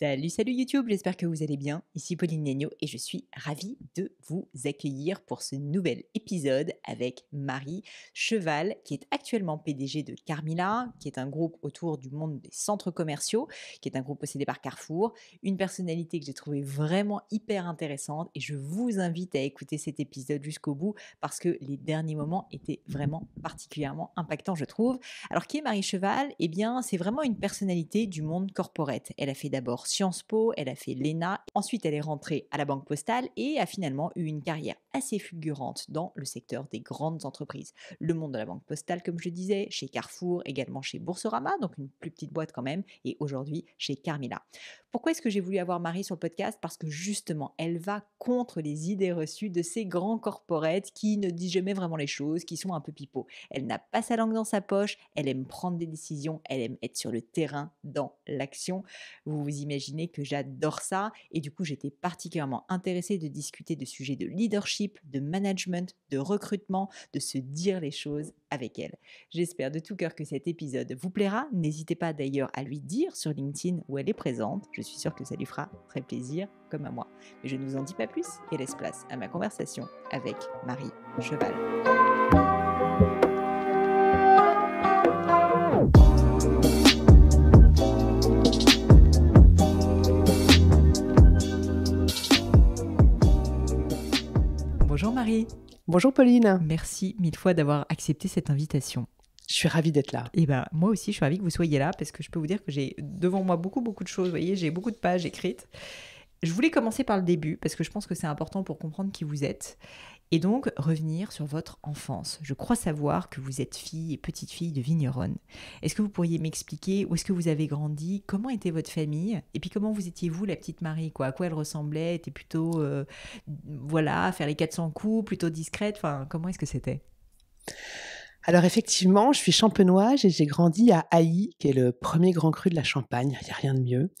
Salut, salut YouTube, j'espère que vous allez bien. Ici Pauline Negno et je suis ravie de vous accueillir pour ce nouvel épisode avec Marie Cheval, qui est actuellement PDG de Carmila, qui est un groupe autour du monde des centres commerciaux, qui est un groupe possédé par Carrefour, une personnalité que j'ai trouvé vraiment hyper intéressante et je vous invite à écouter cet épisode jusqu'au bout parce que les derniers moments étaient vraiment particulièrement impactants, je trouve. Alors qui est Marie Cheval Eh bien, c'est vraiment une personnalité du monde corporate. Elle a fait d'abord Sciences Po, elle a fait l'ENA, ensuite elle est rentrée à la Banque Postale et a finalement eu une carrière assez fulgurante dans le secteur des grandes entreprises. Le monde de la Banque Postale, comme je disais, chez Carrefour, également chez Boursorama, donc une plus petite boîte quand même, et aujourd'hui chez Carmilla. Pourquoi est-ce que j'ai voulu avoir Marie sur le podcast Parce que justement, elle va contre les idées reçues de ces grands corporates qui ne disent jamais vraiment les choses, qui sont un peu pipeaux. Elle n'a pas sa langue dans sa poche, elle aime prendre des décisions, elle aime être sur le terrain, dans l'action. Vous vous que j'adore ça et du coup j'étais particulièrement intéressée de discuter de sujets de leadership, de management, de recrutement, de se dire les choses avec elle. J'espère de tout cœur que cet épisode vous plaira. N'hésitez pas d'ailleurs à lui dire sur LinkedIn où elle est présente. Je suis sûre que ça lui fera très plaisir, comme à moi. Mais je ne vous en dis pas plus et laisse place à ma conversation avec Marie Cheval. Bonjour Marie. Bonjour Pauline. Merci mille fois d'avoir accepté cette invitation. Je suis ravie d'être là. Et eh ben moi aussi, je suis ravie que vous soyez là parce que je peux vous dire que j'ai devant moi beaucoup beaucoup de choses. Vous voyez, j'ai beaucoup de pages écrites. Je voulais commencer par le début parce que je pense que c'est important pour comprendre qui vous êtes et donc revenir sur votre enfance. Je crois savoir que vous êtes fille et petite fille de vigneronne. Est-ce que vous pourriez m'expliquer où est-ce que vous avez grandi, comment était votre famille, et puis comment vous étiez vous, la petite Marie, quoi, à quoi elle ressemblait, était plutôt, euh, voilà, faire les 400 coups, plutôt discrète, enfin, comment est-ce que c'était alors effectivement, je suis champenoise et j'ai grandi à Haï, qui est le premier grand cru de la Champagne, il n'y a rien de mieux.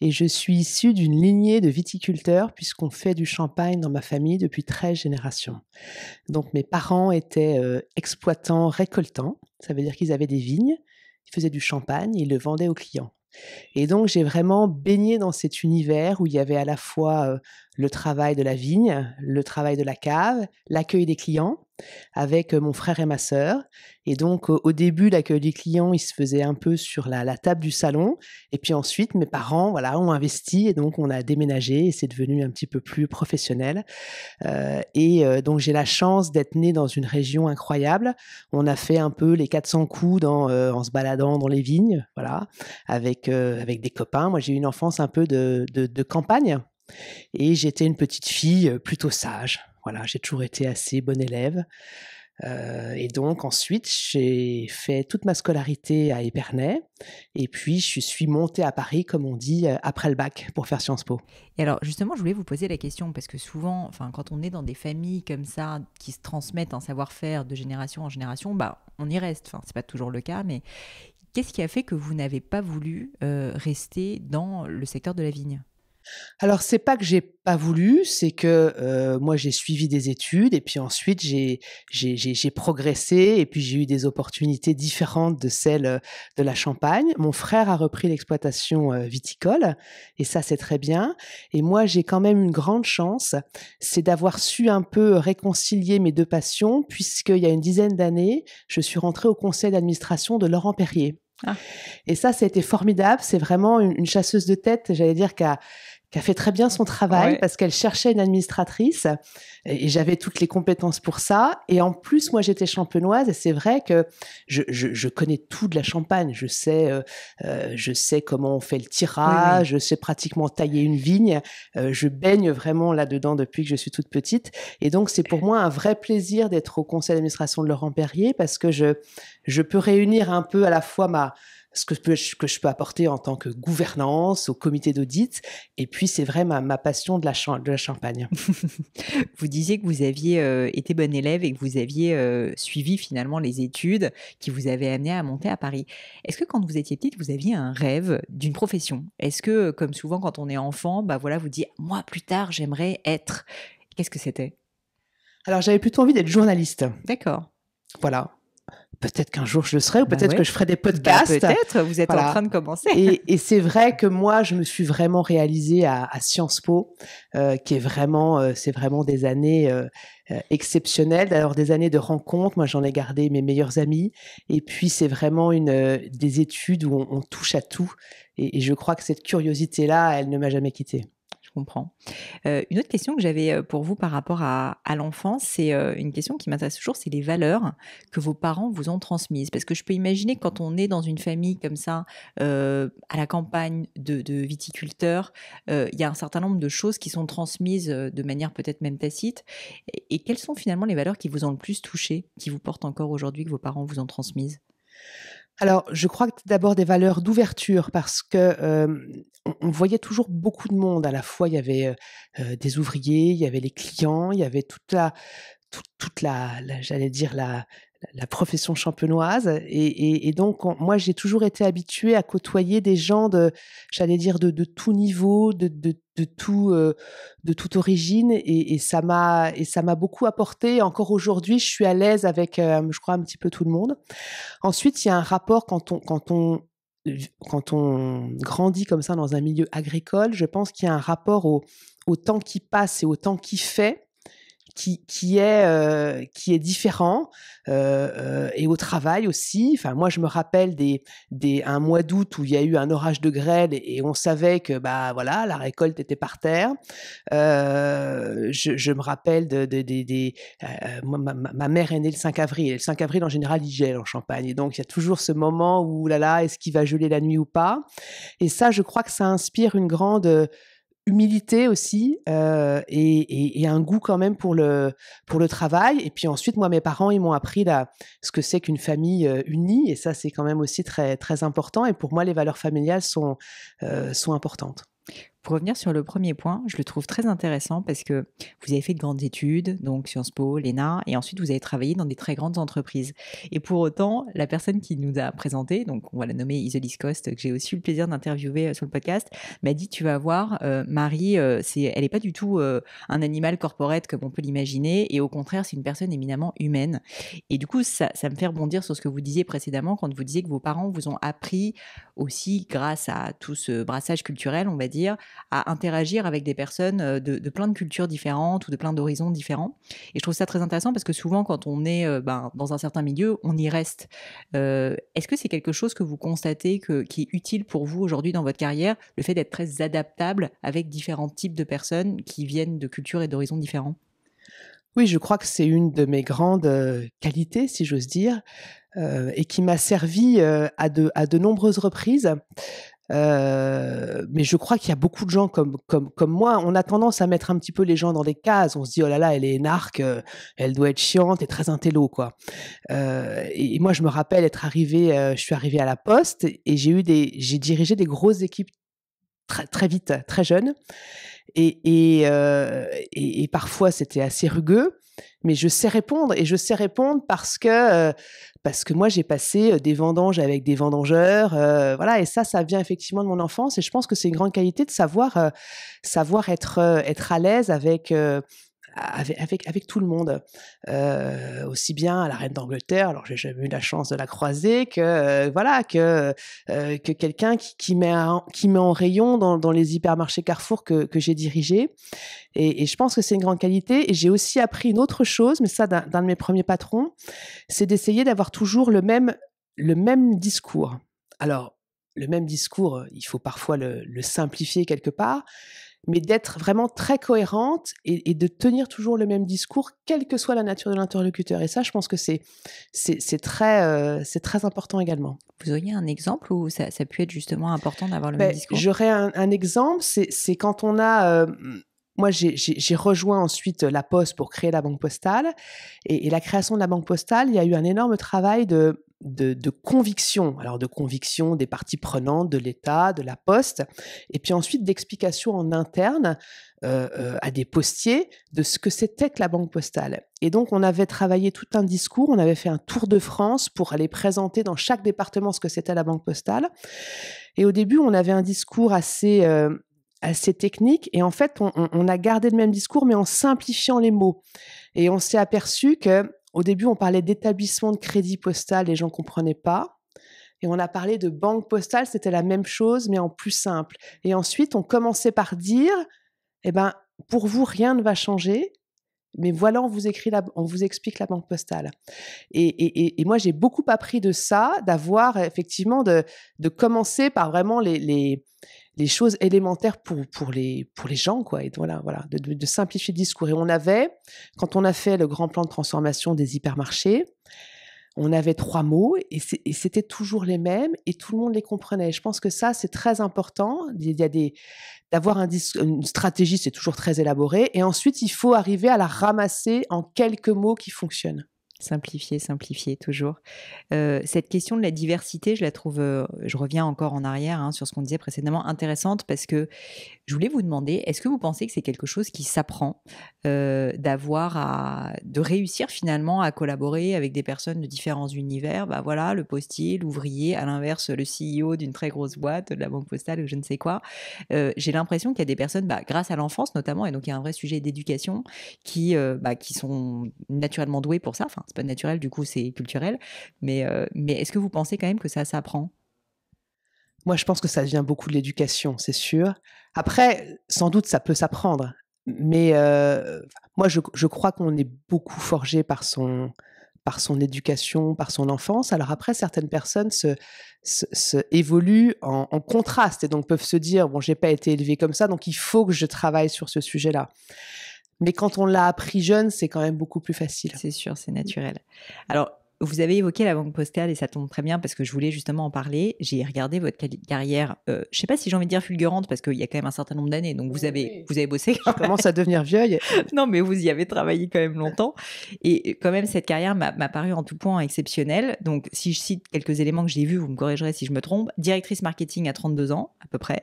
Et je suis issue d'une lignée de viticulteurs puisqu'on fait du champagne dans ma famille depuis 13 générations. Donc mes parents étaient euh, exploitants récoltants, ça veut dire qu'ils avaient des vignes, ils faisaient du champagne et ils le vendaient aux clients. Et donc j'ai vraiment baigné dans cet univers où il y avait à la fois euh, le travail de la vigne, le travail de la cave, l'accueil des clients avec mon frère et ma sœur. Et donc, au début, l'accueil des clients, il se faisait un peu sur la, table du salon. Et puis ensuite, mes parents, voilà, ont investi et donc on a déménagé et c'est devenu un petit peu plus professionnel. Euh, et donc, j'ai la chance d'être née dans une région incroyable. On a fait un peu les 400 coups en se baladant dans les vignes, voilà, avec, des copains. Moi, j'ai eu une enfance un peu de campagne. Et j'étais une petite fille plutôt sage, voilà, j'ai toujours été assez bon élève. Euh, et donc ensuite, j'ai fait toute ma scolarité à Épernay. Et puis, je suis montée à Paris, comme on dit, euh, après le bac pour faire Sciences Po. Et alors, justement, je voulais vous poser la question, parce que souvent, quand on est dans des familles comme ça, qui se transmettent un savoir-faire de génération en génération, bah, on y reste. Enfin, n'est pas toujours le cas, mais qu'est-ce qui a fait que vous n'avez pas voulu euh, rester dans le secteur de la vigne alors c'est pas que j'ai pas voulu, c'est que moi j'ai suivi des études et puis ensuite j'ai progressé et puis j'ai eu des opportunités différentes de celles de la Champagne. Mon frère a repris l'exploitation viticole et ça c'est très bien. Et moi j'ai quand même une grande chance, c'est d'avoir su un peu réconcilier mes deux passions puisqu'il y a une dizaine d'années je suis rentrée au conseil d'administration de Laurent Perrier. Ah. Et ça, ça a été formidable. C'est vraiment une, chasseuse de tête, j'allais dire, qu'à qui a fait très bien son travail parce qu'elle cherchait une administratrice et j'avais toutes les compétences pour ça. Et en plus, moi, j'étais champenoise et c'est vrai que je, connais tout de la Champagne. Je sais, euh, euh, je sais comment on fait le tirage, je sais pratiquement tailler une vigne. Euh, je baigne vraiment là-dedans depuis que je suis toute petite. Et donc, c'est pour moi un vrai plaisir d'être au conseil d'administration de Laurent Perrier parce que je, je peux réunir un peu à la fois ma ce que je, peux, que je peux apporter en tant que gouvernance, au comité d'audit. Et puis, c'est vrai ma, passion de la, de la champagne. vous disiez que vous aviez euh, été bonne élève et que vous aviez euh, suivi finalement les études qui vous avaient amené à monter à Paris. Est-ce que quand vous étiez petite, vous aviez un rêve d'une profession Est-ce que, euh, comme souvent quand on est enfant, bah voilà, vous dites « moi, plus tard, j'aimerais être ». Qu'est-ce que c'était Alors, j'avais plutôt envie d'être journaliste. D'accord. Voilà, peut-être qu'un jour je le serai, ou peut-être que je ferai des bah, podcasts. peut-être, vous êtes en train de commencer. Et, c'est vrai que moi, je me suis vraiment réalisée à, Sciences Po, euh, qui est vraiment, euh, c'est vraiment des années euh, exceptionnelles. Alors des années de rencontres. Moi, j'en ai gardé mes meilleurs amis. Et puis, c'est vraiment une des études où on, touche à tout. Et, et je crois que cette curiosité-là, elle ne m'a jamais quittée. Euh, une autre question que j'avais euh, pour vous par rapport à, l'enfance, c'est euh, une question qui m'intéresse toujours, c'est les valeurs que vos parents vous ont transmises. Parce que je peux imaginer quand on est dans une famille comme ça, à la campagne de, viticulteurs, il y a un certain nombre de choses qui sont transmises de manière peut-être même tacite. Et, et quelles sont finalement les valeurs qui vous ont le plus touché, qui vous portent encore aujourd'hui, que vos parents vous ont transmises alors, je crois que d'abord des valeurs d'ouverture parce que on, voyait toujours beaucoup de monde. À la fois, il y avait des ouvriers, il y avait les clients, il y avait toute la toute, la j'allais dire la la profession champenoise. Et, donc, moi, j'ai toujours été habituée à côtoyer des gens de, j'allais dire, de, tout niveau, de, de, tout, euh, de toute origine. Et, ça m'a, beaucoup apporté. Encore aujourd'hui, je suis à l'aise avec, euh, je crois, un petit peu tout le monde. Ensuite, il y a un rapport quand on, quand on, quand on grandit comme ça dans un milieu agricole, je pense qu'il y a un rapport au temps qui passe et au temps qui fait qui est euh, qui est différent euh, euh, et au travail aussi. Enfin, moi, je me rappelle des des un mois d'août où il y a eu un orage de grêle et, on savait que bah voilà, la récolte était par terre. je, me rappelle de des ma, mère est née le 5 avril. Et le 5 avril en général, il gèle en Champagne et donc il y a toujours ce moment où oh là là, est-ce qu'il va geler la nuit ou pas Et ça, je crois que ça inspire une grande humilité aussi euh, et, un goût quand même pour le pour le travail et puis ensuite moi mes parents ils m'ont appris ce que c'est qu'une famille euh, unie et ça c'est quand même aussi très très important et pour moi les valeurs familiales sont euh, sont importantes pour revenir sur le premier point, je le trouve très intéressant parce que vous avez fait de grandes études, donc Sciences Po, l'ENA, et ensuite vous avez travaillé dans des très grandes entreprises. Et pour autant, la personne qui nous a présenté, donc on va la nommer Isolis Cost, que j'ai aussi eu le plaisir d'interviewer euh, sur le podcast, m'a dit tu vas voir, euh, Marie, euh, elle n'est pas du tout un animal corporate comme on peut l'imaginer, et au contraire, c'est une personne éminemment humaine. Et du coup, ça, ça me fait rebondir sur ce que vous disiez précédemment quand vous disiez que vos parents vous ont appris aussi grâce à tout ce brassage culturel, on va dire, à interagir avec des personnes euh, de, plein de cultures différentes ou de plein d'horizons différents. Et je trouve ça très intéressant parce que souvent, quand on est euh, ben, dans un certain milieu, on y reste. Euh, est-ce que c'est quelque chose que vous constatez qui est utile pour vous aujourd'hui dans votre carrière, le fait d'être très adaptable avec différents types de personnes qui viennent de cultures et d'horizons différents oui, je crois que c'est une de mes grandes qualités, si j'ose dire, et qui m'a servi à de nombreuses reprises. Euh, mais je crois qu'il y a beaucoup de gens comme, comme, comme moi. On a tendance à mettre un petit peu les gens dans des cases. On se dit, oh là là, elle est narque, euh, elle doit être chiante et très intello, quoi. Euh, et, moi, je me rappelle être arrivé, je suis arrivé à la poste et j'ai eu des, j'ai dirigé des grosses équipes très, très vite, très jeune. et, et, et parfois, c'était assez rugueux mais je sais répondre et je sais répondre parce que euh, parce que moi j'ai passé euh, des vendanges avec des vendangeurs euh, voilà et ça ça vient effectivement de mon enfance et je pense que c'est une grande qualité de savoir savoir être être à l'aise avec avec, avec, tout le monde, euh, aussi bien à la reine d'Angleterre, alors j'ai jamais eu la chance de la croiser, que euh, voilà que euh, que quelqu'un qui, met en, qui met en rayon dans, les hypermarchés Carrefour que, j'ai dirigé. Et, je pense que c'est une grande qualité. Et j'ai aussi appris une autre chose, mais ça d'un de mes premiers patrons, c'est d'essayer d'avoir toujours le même le même discours. Alors le même discours, il faut parfois le, le simplifier quelque part, mais d'être vraiment très cohérente et, de tenir toujours le même discours, quelle que soit la nature de l'interlocuteur. Et ça, je pense que c'est très euh, très important également. Vous auriez un exemple où ça, ça peut être justement important d'avoir le même ben, discours J'aurais un, exemple, c'est quand on a euh, moi, j'ai rejoint ensuite euh, la Poste pour créer la Banque Postale. Et, la création de la Banque Postale, il y a eu un énorme travail de, de, conviction. Alors, de conviction des parties prenantes, de l'État, de la Poste. Et puis ensuite, d'explication en interne euh, euh, à des postiers de ce que c'était que la Banque Postale. Et donc, on avait travaillé tout un discours. On avait fait un tour de France pour aller présenter dans chaque département ce que c'était la Banque Postale. Et au début, on avait un discours assez assez technique. Et en fait, on, a gardé le même discours, mais en simplifiant les mots. Et on s'est aperçu que au début, on parlait d'établissement de crédit postal, les gens comprenaient pas. Et on a parlé de banque postale, c'était la même chose, mais en plus simple. Et ensuite, on commençait par dire, eh ben, pour vous, rien ne va changer. Mais voilà, on vous, écrit la, on vous explique la banque postale. Et, moi, j'ai beaucoup appris de ça, d'avoir effectivement de, commencer par vraiment les les choses élémentaires pour, pour, les, pour les gens, quoi. Et voilà, voilà, de, simplifier le discours. Et on avait, quand on a fait le grand plan de transformation des hypermarchés, on avait trois mots et c'était toujours les mêmes et tout le monde les comprenait. Je pense que ça, c'est très important. Il y a des, d'avoir une stratégie, c'est toujours très élaboré. Et ensuite, il faut arriver à la ramasser en quelques mots qui fonctionnent simplifier, simplifier toujours. Euh, cette question de la diversité, je la trouve, euh, je reviens encore en arrière hein, sur ce qu'on disait précédemment, intéressante parce que je voulais vous demander, est-ce que vous pensez que c'est quelque chose qui s'apprend euh, d'avoir à, de réussir finalement à collaborer avec des personnes de différents univers Bah voilà, le postier, l'ouvrier, à l'inverse, le CEO d'une très grosse boîte, de la banque postale ou je ne sais quoi. J'ai l'impression qu'il y a des personnes, bah, grâce à l'enfance notamment, et donc il y a un vrai sujet d'éducation, qui, bah, qui sont naturellement douées pour ça. Enfin, pas naturel, du coup c'est culturel. Mais, euh, mais est-ce que vous pensez quand même que ça s'apprend Moi je pense que ça vient beaucoup de l'éducation, c'est sûr. Après, sans doute ça peut s'apprendre, mais euh, moi je, je crois qu'on est beaucoup forgé par son, par son éducation, par son enfance. Alors après, certaines personnes se, se, évoluent en, en, contraste et donc peuvent se dire bon, j'ai pas été élevé comme ça, donc il faut que je travaille sur ce sujet-là. Mais quand on l'a appris jeune, c'est quand même beaucoup plus facile. C'est sûr, c'est mmh. naturel. Alors, vous avez évoqué la banque postale et ça tombe très bien parce que je voulais justement en parler. J'ai regardé votre carrière, je euh, je sais pas si j'ai envie de dire fulgurante parce qu'il y a quand même un certain nombre d'années, donc vous avez, vous avez bossé. Quand je commence à devenir vieille. non, mais vous y avez travaillé quand même longtemps. Et quand même, cette carrière m'a paru en tout point exceptionnelle. Donc, si je cite quelques éléments que j'ai vus, vous me corrigerez si je me trompe. Directrice marketing à 32 ans, à peu près.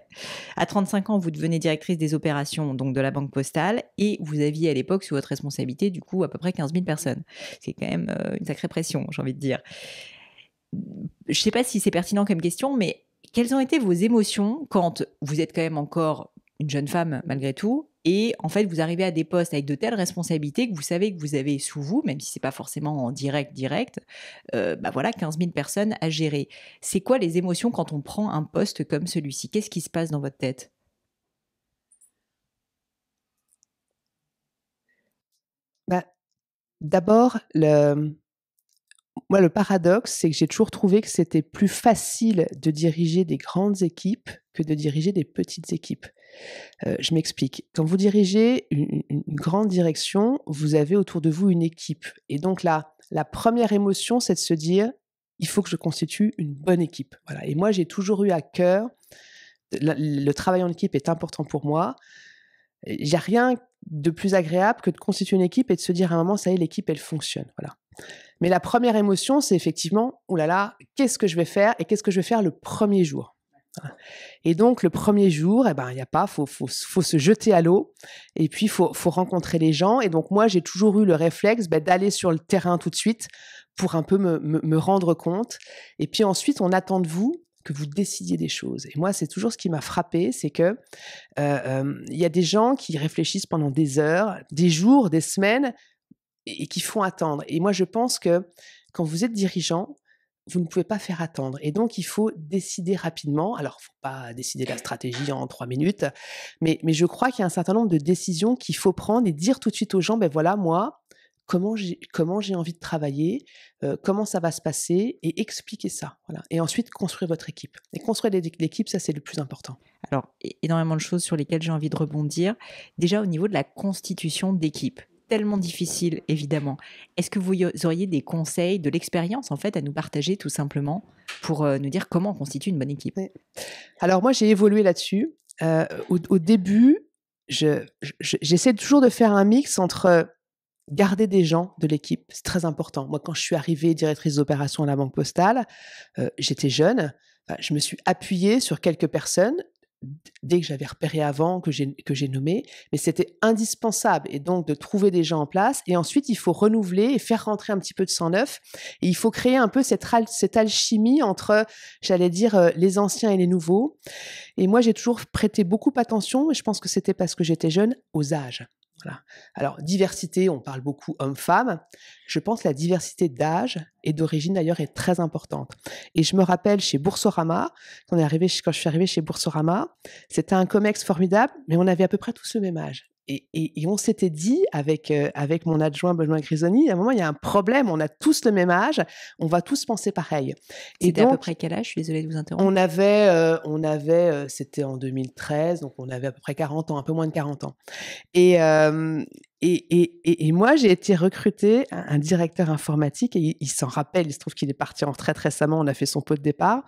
À 35 ans, vous devenez directrice des opérations donc de la banque postale et vous aviez à l'époque sous votre responsabilité, du coup, à peu près 15 000 personnes. C'est quand même euh, une sacrée pression j'ai envie de dire. Je ne sais pas si c'est pertinent comme question, mais quelles ont été vos émotions quand vous êtes quand même encore une jeune femme malgré tout et en fait vous arrivez à des postes avec de telles responsabilités que vous savez que vous avez sous vous, même si c'est pas forcément en direct direct, euh, bah voilà 15 000 personnes à gérer. C'est quoi les émotions quand on prend un poste comme celui-ci Qu'est-ce qui se passe dans votre tête bah, D'abord, le, moi, le paradoxe, c'est que j'ai toujours trouvé que c'était plus facile de diriger des grandes équipes que de diriger des petites équipes. Euh, je m'explique. Quand vous dirigez une, grande direction, vous avez autour de vous une équipe. Et donc là, la première émotion, c'est de se dire, il faut que je constitue une bonne équipe. Voilà. Et moi, j'ai toujours eu à cœur, le, travail en équipe est important pour moi. Il n'y a rien de plus agréable que de constituer une équipe et de se dire à un moment, ça y est, l'équipe, elle fonctionne. Voilà. Mais la première émotion, c'est effectivement, oulala, qu'est-ce que je vais faire et qu'est-ce que je vais faire le premier jour et donc le premier jour, eh ben il n'y a pas, faut, faut, se jeter à l'eau et puis faut faut rencontrer les gens. Et donc moi j'ai toujours eu le réflexe ben, d'aller sur le terrain tout de suite pour un peu me, rendre compte. Et puis ensuite on attend de vous que vous décidiez des choses. Et moi, c'est toujours ce qui m'a frappé, c'est que euh, euh, il y a des gens qui réfléchissent pendant des heures, des jours, des semaines, et, qui font attendre. Et moi, je pense que quand vous êtes dirigeant, vous ne pouvez pas faire attendre. Et donc, il faut décider rapidement. Alors, il ne faut pas décider la stratégie en trois minutes, mais, mais je crois qu'il y a un certain nombre de décisions qu'il faut prendre et dire tout de suite aux gens, ben voilà, moi, comment j'ai, comment j'ai envie de travailler, euh, comment ça va se passer, et expliquer ça. Voilà. Et ensuite, construire votre équipe. Et construire l'équipe, ça, c'est le plus important. Alors, énormément de choses sur lesquelles j'ai envie de rebondir. Déjà, au niveau de la constitution d'équipe tellement difficile, évidemment. Est-ce que vous auriez des conseils, de l'expérience, en fait, à nous partager tout simplement pour euh, nous dire comment on constitue une bonne équipe Alors, moi, j'ai évolué là-dessus. Euh, au, début, j'essaie je, j'essaie toujours de faire un mix entre euh, garder des gens de l'équipe, c'est très important. Moi, quand je suis arrivée directrice d'opération à la Banque Postale, j'étais jeune, je me suis appuyée sur quelques personnes dès que j'avais repéré avant, que j'ai, nommé, mais c'était indispensable. Et donc, de trouver des gens en place. Et ensuite, il faut renouveler et faire rentrer un petit peu de sang neuf. Et il faut créer un peu cette, cette alchimie entre, j'allais dire, euh, les anciens et les nouveaux. Et moi, j'ai toujours prêté beaucoup attention, et je pense que c'était parce que j'étais jeune, aux âges. Alors, diversité, on parle beaucoup homme-femme. Je pense que la diversité d'âge et d'origine, d'ailleurs, est très importante. Et je me rappelle chez Boursorama, quand, quand je suis arrivée chez Boursorama, c'était un comex formidable, mais on avait à peu près tous le même âge et, on s'était dit avec, euh, avec mon adjoint Benoît Grisoni, à un moment, il y a un problème, on a tous le même âge, on va tous penser pareil. Et à peu près quel âge Je suis désolée de vous interrompre. Euh, on avait, on euh, avait c'était en 2013, donc on avait à peu près 40 ans, un peu moins de 40 ans. Et, et, et, et, moi, j'ai été recrutée un, un directeur informatique et il, s'en rappelle. Il se trouve qu'il est parti en retraite récemment. On a fait son pot de départ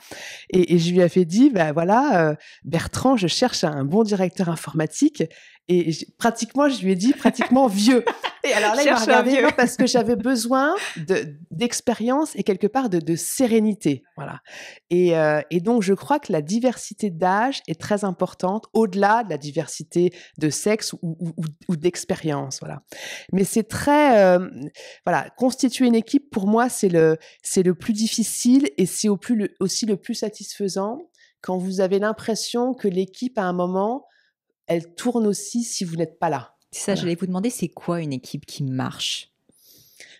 et, je lui avais dit, ben voilà, Bertrand, je cherche un bon directeur informatique et pratiquement, je lui ai dit pratiquement vieux. Et alors là, il m'a regardé parce que j'avais besoin d'expérience et quelque part de, sérénité. Voilà. Euh, et, donc, je crois que la diversité d'âge est très importante, au-delà de la diversité de sexe ou, d'expérience. Voilà. Mais c'est très. Euh, voilà, constituer une équipe, pour moi, c'est le, le plus difficile et c'est au plus, aussi le plus satisfaisant quand vous avez l'impression que l'équipe, à un moment, elle tourne aussi si vous n'êtes pas là. C'est ça, je j'allais vous demander, c'est quoi une équipe qui marche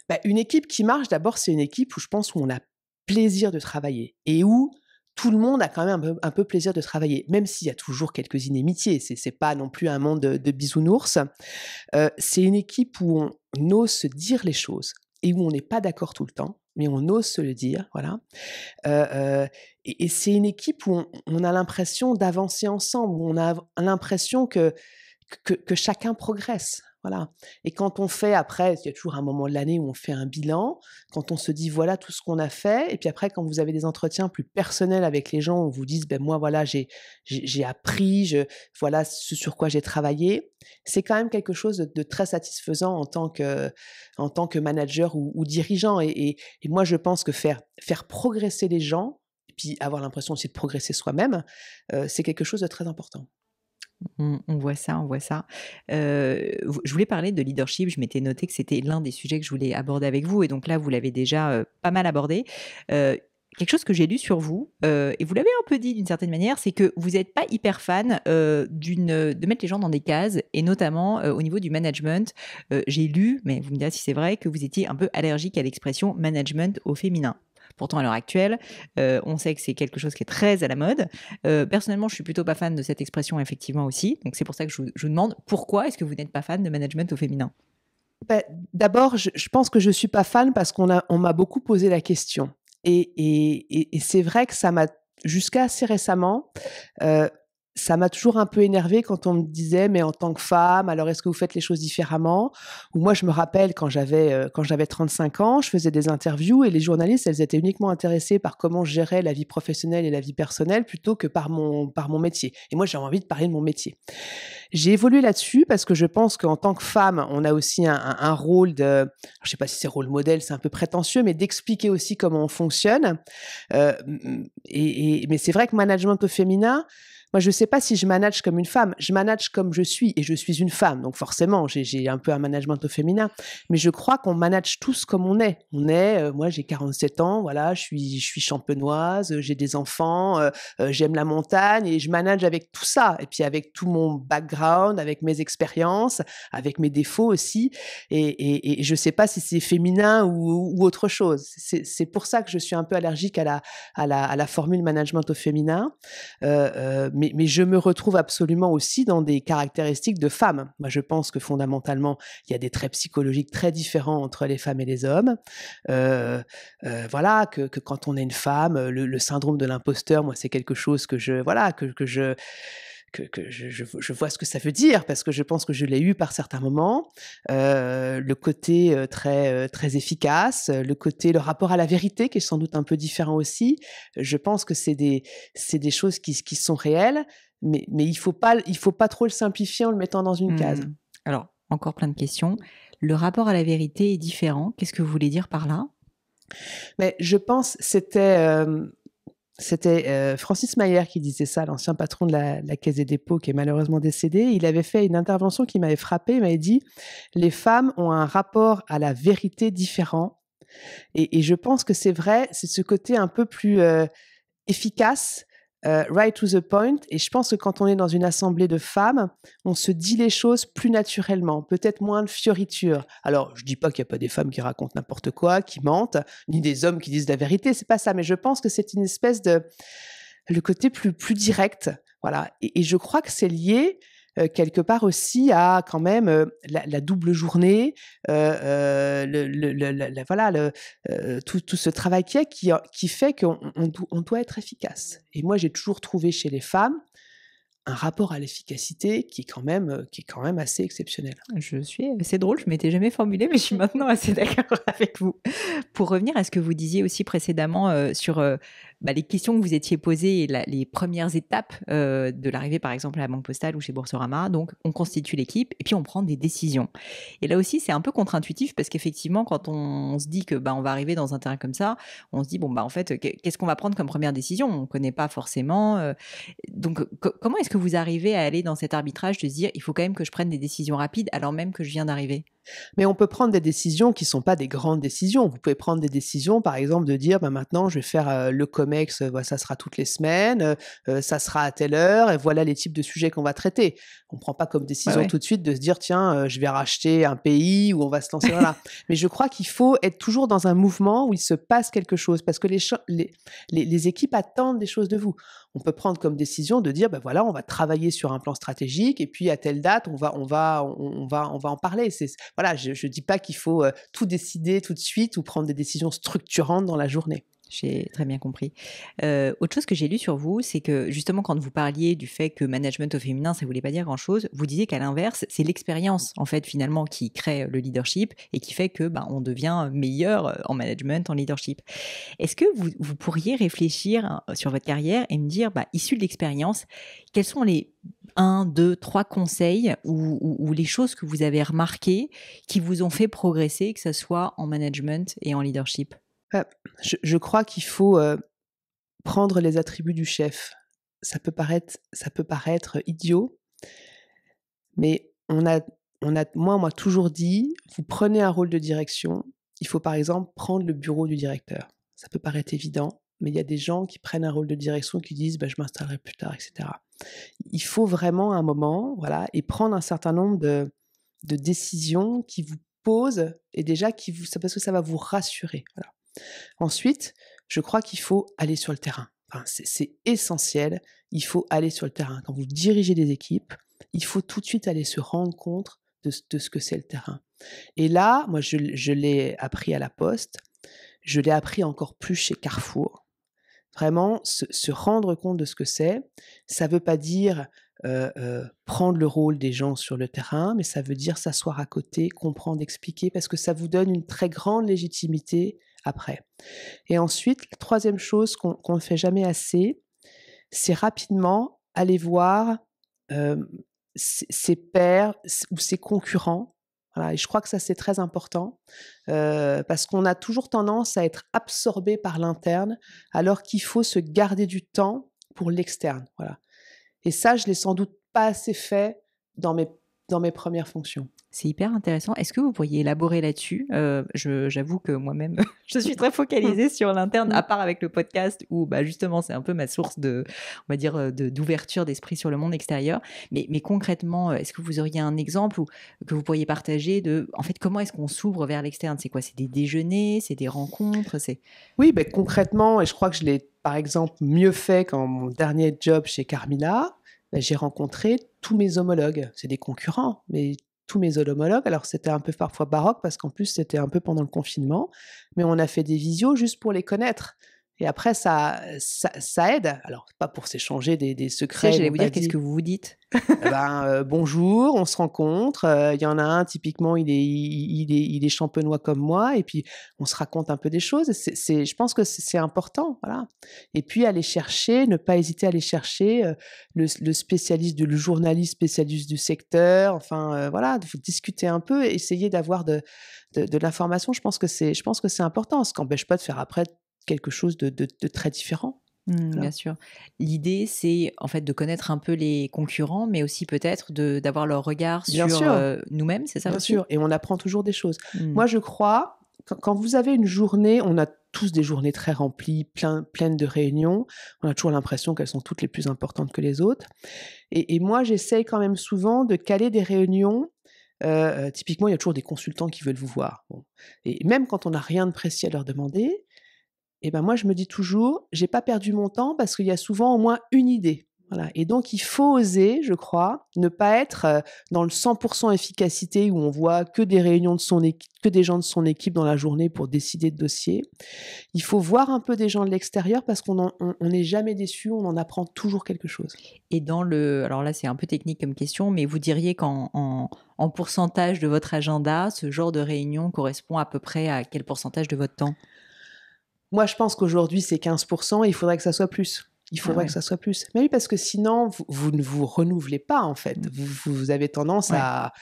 bah, Une équipe qui marche, d'abord, c'est une équipe où je pense où on a plaisir de travailler et où tout le monde a quand même un peu, plaisir de travailler, même s'il y a toujours quelques inimitiés. C'est, n'est pas non plus un monde de, bisounours. Euh, c'est une équipe où on ose dire les choses et où on n'est pas d'accord tout le temps mais on ose se le dire, voilà. Euh, euh, et, c'est une équipe où on, a l'impression d'avancer ensemble, où on a l'impression que, chacun progresse. Et quand on fait après, il y a toujours un moment de l'année où on fait un bilan, quand on se dit voilà tout ce qu'on a fait, et puis après quand vous avez des entretiens plus personnels avec les gens, on vous dit ben moi voilà j'ai appris, voilà ce sur quoi j'ai travaillé, c'est quand même quelque chose de, très satisfaisant en tant que en tant que manager ou, dirigeant. Et, moi je pense que faire faire progresser les gens, et puis avoir l'impression aussi de progresser soi-même, euh, c'est quelque chose de très important. On, voit ça, on voit ça. Euh, je voulais parler de leadership. Je m'étais noté que c'était l'un des sujets que je voulais aborder avec vous. Et donc là, vous l'avez déjà euh, pas mal abordé. Euh, quelque chose que j'ai lu sur vous, et vous l'avez un peu dit d'une certaine manière, c'est que vous n'êtes pas hyper fan de mettre les gens dans des cases, et notamment au niveau du management. j'ai lu, mais vous me direz si c'est vrai, que vous étiez un peu allergique à l'expression management au féminin. Pourtant, à l'heure actuelle, euh, on sait que c'est quelque chose qui est très à la mode. Euh, personnellement, je suis plutôt pas fan de cette expression, effectivement, aussi. Donc, c'est pour ça que je vous, demande pourquoi est-ce que vous n'êtes pas fan de management au féminin bah, D'abord, je, pense que je suis pas fan parce qu'on on m'a beaucoup posé la question. Et, c'est vrai que ça m'a jusqu'à assez récemment, euh, ça m'a toujours un peu énervé quand on me disait mais en tant que femme alors est-ce que vous faites les choses différemment ou moi je me rappelle quand j'avais euh, quand j'avais 35 ans je faisais des interviews et les journalistes elles étaient uniquement intéressées par comment je gérais la vie professionnelle et la vie personnelle plutôt que par mon par mon métier et moi j'avais envie de parler de mon métier j'ai évolué là-dessus parce que je pense qu'en tant que femme on a aussi un, rôle de je ne sais pas si c'est rôle modèle c'est un peu prétentieux mais d'expliquer aussi comment on fonctionne euh, et, et, mais c'est vrai que management au féminin moi, je ne sais pas si je manage comme une femme. Je manage comme je suis et je suis une femme. Donc forcément, j'ai un peu un management au féminin. Mais je crois qu'on manage tous comme on est. On est, euh, moi, j'ai 47 ans, voilà, je suis, je suis champenoise, j'ai des enfants, euh, euh, j'aime la montagne et je manage avec tout ça. Et puis avec tout mon background, avec mes expériences, avec mes défauts aussi. Et, je ne sais pas si c'est féminin ou, autre chose. C'est pour ça que je suis un peu allergique à la, à la, formule management au féminin. Euh, mais, je me retrouve absolument aussi dans des caractéristiques de femmes. Moi, je pense que fondamentalement, il y a des traits psychologiques très différents entre les femmes et les hommes. Euh, euh, voilà, que, quand on est une femme, le, syndrome de l'imposteur, moi, c'est quelque chose que je, voilà, que, que je que, je, vois ce que ça veut dire parce que je pense que je l'ai eu par certains moments. Euh, le côté euh, très euh, très efficace, le côté le rapport à la vérité qui est sans doute un peu différent aussi. Je pense que c'est des c'est des choses qui qui sont réelles, mais mais il faut pas il faut pas trop le simplifier en le mettant dans une case. Mmh. Alors encore plein de questions. Le rapport à la vérité est différent. Qu'est-ce que vous voulez dire par là mais je pense c'était c'était euh, Francis Mayer qui disait ça, l'ancien patron de la, Caisse des dépôts qui est malheureusement décédé. Il avait fait une intervention qui m'avait frappé. Il m'avait dit Les femmes ont un rapport à la vérité différent. Et, je pense que c'est vrai, c'est ce côté un peu plus euh, efficace euh, right to the point. Et je pense que quand on est dans une assemblée de femmes, on se dit les choses plus naturellement, peut-être moins de fioritures. Alors, je dis pas qu'il n'y a pas des femmes qui racontent n'importe quoi, qui mentent, ni des hommes qui disent la vérité, c'est pas ça. Mais je pense que c'est une espèce de le côté plus plus direct. Voilà. et je crois que c'est lié euh, quelque part aussi à quand même euh, la, double journée, euh, le, voilà, tout, tout, ce travail qu'il y qui, qui fait qu'on on, doit être efficace. Et moi, j'ai toujours trouvé chez les femmes un rapport à l'efficacité qui est quand même qui est quand même assez exceptionnel. Je suis c'est drôle, je m'étais jamais formulée mais je suis maintenant assez d'accord avec vous. Pour revenir à ce que vous disiez aussi précédemment sur bah, les questions que vous étiez posées et les premières étapes euh, de l'arrivée, par exemple, à la Banque Postale ou chez Boursorama. Donc, on constitue l'équipe et puis on prend des décisions. Et là aussi, c'est un peu contre-intuitif parce qu'effectivement, quand on, se dit que bah, on va arriver dans un terrain comme ça, on se dit, bon, bah, en fait, qu'est-ce qu'on va prendre comme première décision On ne connaît pas forcément. Euh. donc, comment est-ce que vous arrivez à aller dans cet arbitrage de se dire, il faut quand même que je prenne des décisions rapides alors même que je viens d'arriver mais on peut prendre des décisions qui ne sont pas des grandes décisions. Vous pouvez prendre des décisions, par exemple, de dire ben maintenant, je vais faire euh, le COMEX, euh, ça sera toutes les semaines, euh, ça sera à telle heure, et voilà les types de sujets qu'on va traiter. On ne prend pas comme décision tout de suite de se dire tiens, je vais racheter un pays ou on va se lancer là. Mais je crois qu'il faut être toujours dans un mouvement où il se passe quelque chose, parce que les équipes attendent des choses de vous on peut prendre comme décision de dire, ben voilà, on va travailler sur un plan stratégique et puis à telle date, on va, on va, va, on va en parler. C'est, voilà, je ne dis pas qu'il faut euh, tout décider tout de suite ou prendre des décisions structurantes dans la journée. J'ai très bien compris. Euh, autre chose que j'ai lu sur vous, c'est que justement quand vous parliez du fait que management au féminin, ça voulait pas dire grand-chose, vous disiez qu'à l'inverse, c'est l'expérience en fait finalement qui crée le leadership et qui fait que ben on devient meilleur euh, en management, en leadership. Est-ce que vous, vous, pourriez réfléchir hein, sur votre carrière et me dire, bah, issu de l'expérience, quels sont les 1 2 trois conseils ou, ou, les choses que vous avez remarquées qui vous ont fait progresser, que ce soit en management et en leadership bah, je, crois qu'il faut euh, prendre les attributs du chef. Ça peut paraître, ça peut paraître idiot, mais on a, on a, moi, moi toujours dit, vous prenez un rôle de direction, il faut par exemple prendre le bureau du directeur. Ça peut paraître évident, mais il y a des gens qui prennent un rôle de direction qui disent, bah, je m'installerai plus tard, etc. Il faut vraiment un moment, voilà, et prendre un certain nombre de, décisions qui vous posent et déjà qui vous, parce que ça va vous rassurer. Voilà. Ensuite, je crois qu'il faut aller sur le terrain. c'est essentiel, il faut aller sur le terrain. Quand vous dirigez des équipes, il faut tout de suite aller se rendre compte de, ce que c'est le terrain. Et là, moi, je, l'ai appris à la poste, je l'ai appris encore plus chez Carrefour. Vraiment, se, rendre compte de ce que c'est, ça ne veut pas dire euh, euh, prendre le rôle des gens sur le terrain, mais ça veut dire s'asseoir à côté, comprendre, expliquer, parce que ça vous donne une très grande légitimité après. Et ensuite, la troisième chose qu'on ne fait jamais assez, c'est rapidement aller voir euh, ses, pairs ou ses concurrents et je crois que ça, c'est très important euh, parce qu'on a toujours tendance à être absorbé par l'interne alors qu'il faut se garder du temps pour l'externe. Voilà. Et ça, je l'ai sans doute pas assez fait dans mes, dans mes premières fonctions. C'est hyper intéressant. Est-ce que vous pourriez élaborer là-dessus euh, J'avoue que moi-même, je suis très focalisée sur l'interne, mm. à part avec le podcast où bah, justement c'est un peu ma source de, on va dire, euh, d'ouverture d'esprit sur le monde extérieur. Mais, mais concrètement, euh, est-ce que vous auriez un exemple ou que vous pourriez partager de, en fait, comment est-ce qu'on s'ouvre vers l'externe C'est quoi C'est des déjeuners C'est des rencontres C'est Oui, ben, concrètement, et je crois que je l'ai par exemple mieux fait quand mon dernier job chez carmina ben, j'ai rencontré tous mes homologues. C'est des concurrents, mais tous mes homologues. Alors c'était un peu parfois baroque parce qu'en plus c'était un peu pendant le confinement, mais on a fait des visios juste pour les connaître. Et après, ça, ça, aide. Alors, pas pour s'échanger des, secrets. J'allais vous dire, qu'est-ce que vous vous dites eh ben, euh, Bonjour, on se rencontre. Euh, il y en a un, typiquement, il est, il, est, il est champenois comme moi. Et puis, on se raconte un peu des choses. C'est, je pense que c'est important. Voilà. Et puis, aller chercher, ne pas hésiter à aller chercher euh, le, spécialiste, du, le journaliste spécialiste du secteur. Enfin, voilà, discuter un peu, essayer d'avoir de, de, de l'information. Je pense que c'est, je pense que c'est important. Ce qui n'empêche pas de faire après quelque chose de, très différent. Mmh, bien sûr. L'idée, c'est en fait de connaître un peu les concurrents, mais aussi peut-être d'avoir leur regard sur euh, nous-mêmes, c'est ça Bien sûr, et on apprend toujours des choses. Mmh. Moi, je crois, quand, vous avez une journée, on a tous des journées très remplies, plein, pleines de réunions. On a toujours l'impression qu'elles sont toutes les plus importantes que les autres. Et, moi, j'essaye quand même souvent de caler des réunions. Euh, euh, typiquement, il y a toujours des consultants qui veulent vous voir. Et même quand on n'a rien de précis à leur demander, et ben, moi, je me dis toujours, j'ai pas perdu mon temps parce qu'il y a souvent au moins une idée. Et donc, il faut oser, je crois, ne pas être euh, dans le 100% efficacité où on voit que des réunions de son que des gens de son équipe dans la journée pour décider de dossiers. Il faut voir un peu des gens de l'extérieur parce qu'on n'est jamais déçu, on en apprend toujours quelque chose. Et dans le, alors là, c'est un peu technique comme question, mais vous diriez qu'en pourcentage de votre agenda, ce genre de réunion correspond à peu près à quel pourcentage de votre temps moi, je pense qu'aujourd'hui, c'est 15%, il faudrait que ça soit plus. Il ah faudrait que ça soit plus. Mais oui, parce que sinon, vous, ne vous renouvelez pas, en fait. Mmh. Vous, avez tendance à,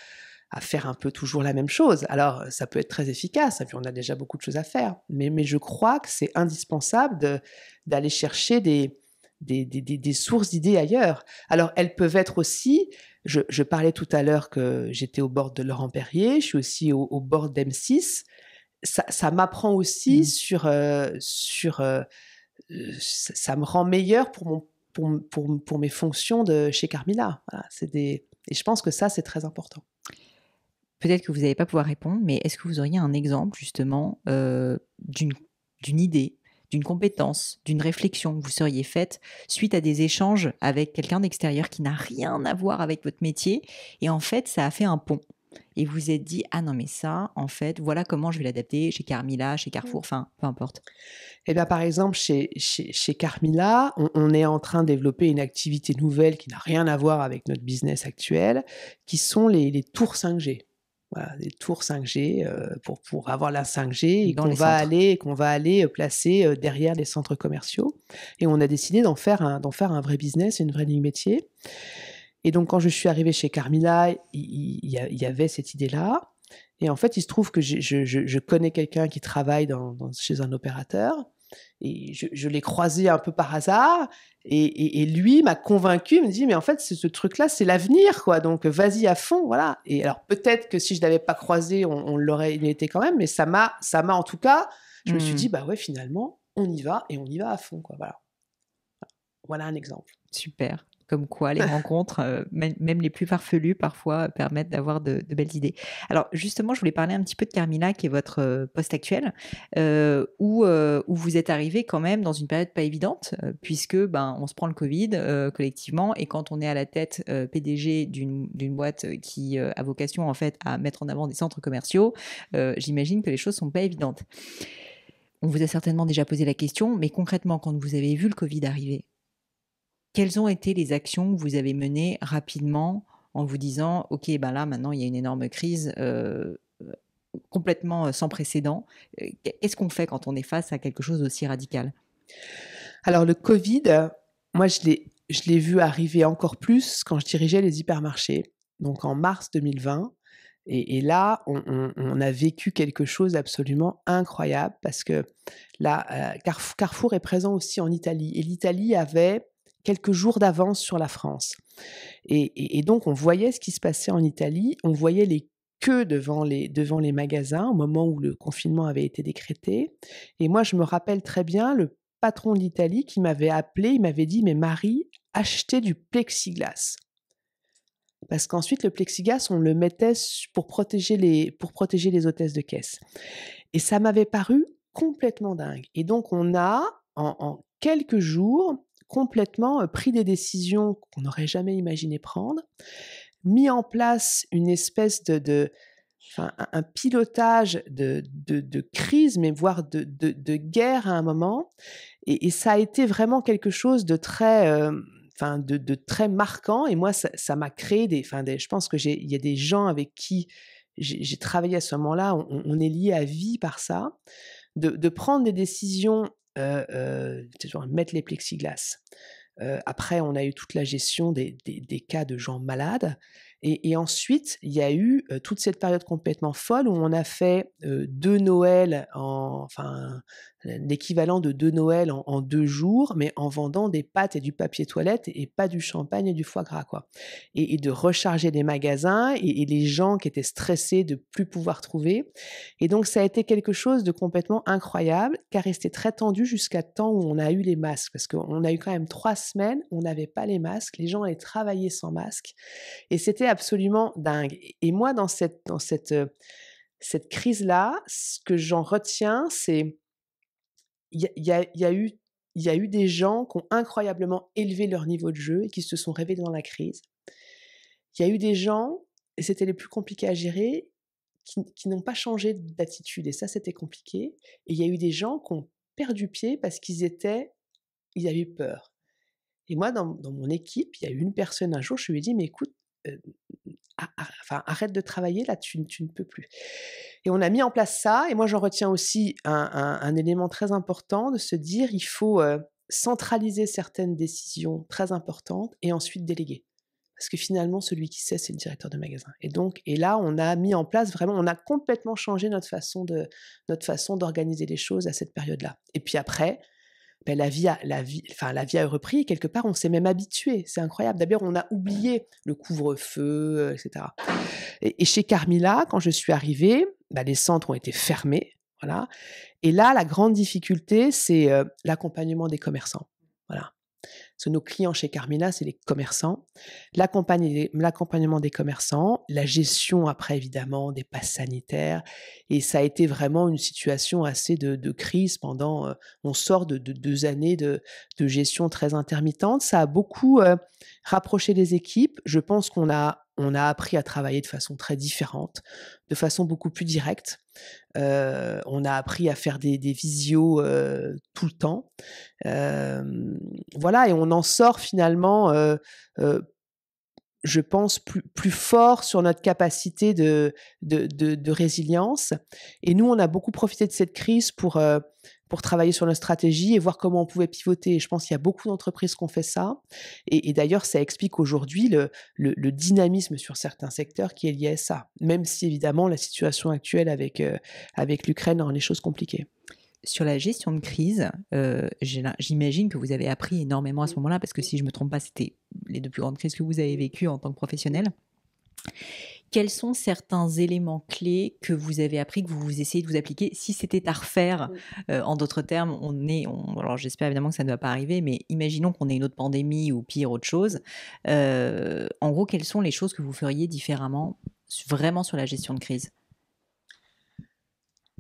faire un peu toujours la même chose. Alors, ça peut être très efficace, et puis on a déjà beaucoup de choses à faire. Mais, je crois que c'est indispensable d'aller chercher des, sources d'idées ailleurs. Alors, elles peuvent être aussi, je, parlais tout à l'heure que j'étais au bord de Laurent Perrier, je suis aussi au, au bord d'M6 ça, m'apprend aussi mmh. sur, sur ça, me rend meilleur pour, pour, mes fonctions de chez Carmilla. et je pense que ça, c'est très important. Peut-être que vous n'allez pas pouvoir répondre, mais est-ce que vous auriez un exemple justement d'une, d'une idée, d'une compétence, d'une réflexion que vous seriez faite suite à des échanges avec quelqu'un d'extérieur qui n'a rien à voir avec votre métier Et en fait, ça a fait un pont et vous êtes dit ah non mais ça en fait voilà comment je vais l'adapter chez Carmilla, chez mmh. Carrefour enfin peu importe Eh bien par exemple chez chez, on, est en train de développer une activité nouvelle qui n'a rien à voir avec notre business actuel qui sont les, tours 5G voilà, des tours 5G euh, pour, avoir la 5G et qu'on va aller va euh, aller placer euh, derrière les centres commerciaux et on a décidé d'en faire d'en faire un vrai business une vraie ligne métier et donc, quand je suis arrivée chez Carmilla, il, y, avait cette idée-là. Et en fait, il se trouve que je, connais quelqu'un qui travaille chez un opérateur. Et je, l'ai croisé un peu par hasard. Et, lui m'a convaincu, il me dit, mais en fait, ce truc-là, c'est l'avenir, quoi. Donc, vas-y à fond, voilà. Et alors, peut-être que si je ne l'avais pas croisé, on, l'aurait été quand même. Mais ça m'a, ça m'a en tout cas, je me suis hmm. dit, bah ouais, finalement, on y va et on y va à fond, quoi. Voilà. Voilà un exemple. Super. Comme quoi, les rencontres, euh, même les plus farfelues, parfois, euh, permettent d'avoir de, belles idées. Alors, justement, je voulais parler un petit peu de Carmina, qui est votre euh, poste actuel, où, vous êtes arrivé quand même dans une période pas évidente, puisque ben, on se prend le Covid collectivement, et quand on est à la tête PDG d'une boîte qui a vocation, en fait, à mettre en avant des centres commerciaux, j'imagine que les choses sont pas évidentes. On vous a certainement déjà posé la question, mais concrètement, quand vous avez vu le Covid arriver, quelles ont été les actions que vous avez menées rapidement en vous disant, OK, ben là, maintenant, il y a une énorme crise euh, complètement euh, sans précédent. Qu'est-ce qu'on fait quand on est face à quelque chose d'aussi radical Alors, le Covid, moi, je l'ai, vu arriver encore plus quand je dirigeais les hypermarchés, donc en mars 2020. Et, là, on, a vécu quelque chose d'absolument incroyable parce que là, euh, Carrefour est présent aussi en Italie. Et l'Italie avait quelques jours d'avance sur la France. Et, donc, on voyait ce qui se passait en Italie, on voyait les queues devant les, devant les magasins au moment où le confinement avait été décrété. Et moi, je me rappelle très bien le patron d'Italie qui m'avait appelé, il m'avait dit, mais Marie, achetez du plexiglas. Parce qu'ensuite, le plexiglas, on le mettait pour protéger les, pour protéger les hôtesses de caisse. Et ça m'avait paru complètement dingue. Et donc, on a, en quelques jours, complètement pris des décisions qu'on n'aurait jamais imaginé prendre, mis en place une espèce de, Enfin, un pilotage de, crise, mais voire de, guerre à un moment. Et, ça a été vraiment quelque chose de très, enfin, de, très marquant. Et moi, ça m'a créé des, enfin, des, Je pense que il y a des gens avec qui j'ai travaillé à ce moment-là. On, est lié à vie par ça. De, prendre des décisions euh, euh, mettre les plexiglas. Euh, après, on a eu toute la gestion des, cas de gens malades. Et, ensuite, il y a eu toute cette période complètement folle où on a fait deux Noëls, en, enfin euh, l'équivalent de deux Noël en, deux jours, mais en vendant des pâtes et du papier toilette et pas du champagne et du foie gras, quoi. Et, de recharger les magasins et, les gens qui étaient stressés de plus pouvoir trouver. Et donc, ça a été quelque chose de complètement incroyable, qui a resté très tendu jusqu'à temps où on a eu les masques, parce qu'on a eu quand même trois semaines, on n'avait pas les masques, les gens allaient travailler sans masque, et c'était absolument dingue. Et moi, dans cette, dans cette, euh, cette crise-là, ce que j'en retiens, c'est il y, a, eu y eu des gens qui ont incroyablement élevé leur niveau de jeu et qui se sont rêvés dans la crise. Il y a eu des gens, et c'était les plus compliqués à gérer, qui, n'ont pas changé d'attitude, et ça c'était compliqué. Et il y a eu des gens qui ont perdu pied parce qu'ils étaient, ils avaient peur. Et moi, dans, mon équipe, il y a eu une personne un jour, je lui ai dit, mais écoute, euh, arrête de travailler, là, tu, ne peux plus. Et on a mis en place ça, et moi j'en retiens aussi un, élément très important, de se dire, il faut euh, centraliser certaines décisions très importantes et ensuite déléguer. Parce que finalement, celui qui sait, c'est le directeur de magasin. Et donc, et là, on a mis en place vraiment, on a complètement changé notre façon notre façon d'organiser les choses à cette période-là. Et puis après, bah, la, vie a, la, vie, enfin, la vie a repris. quelque part, on s'est même habitué. C'est incroyable. D'abord, on a oublié le couvre-feu, euh, etc. Et, chez Carmilla, quand je suis arrivée, bah, les centres ont été fermés. Voilà. Et là, la grande difficulté, c'est euh, l'accompagnement des commerçants. Voilà. Parce nos clients chez Carmina, c'est les commerçants. L'accompagnement des commerçants, la gestion après évidemment des passes sanitaires. Et ça a été vraiment une situation assez de, crise pendant, euh, on sort de, deux années de, gestion très intermittente. Ça a beaucoup euh, rapproché les équipes. Je pense qu'on a on a appris à travailler de façon très différente, de façon beaucoup plus directe. Euh, on a appris à faire des, visios euh, tout le temps. voilà, et on en sort finalement, euh, je pense, plus, fort sur notre capacité de, de, résilience. Et nous, on a beaucoup profité de cette crise pour pour travailler sur notre stratégie et voir comment on pouvait pivoter. Et je pense qu'il y a beaucoup d'entreprises qui ont fait ça. Et, d'ailleurs, ça explique aujourd'hui le, dynamisme sur certains secteurs qui est lié à ça, même si évidemment la situation actuelle avec, euh, avec l'Ukraine rend les choses compliquées sur la gestion de crise, euh, j'imagine que vous avez appris énormément à ce moment-là, parce que si je ne me trompe pas, c'était les deux plus grandes crises que vous avez vécues en tant que professionnel quels sont certains éléments clés que vous avez appris, que vous, essayez de vous appliquer Si c'était à refaire, euh, en d'autres termes, on est, on, alors j'espère évidemment que ça ne va pas arriver, mais imaginons qu'on ait une autre pandémie ou pire autre chose. Euh, en gros, quelles sont les choses que vous feriez différemment, vraiment sur la gestion de crise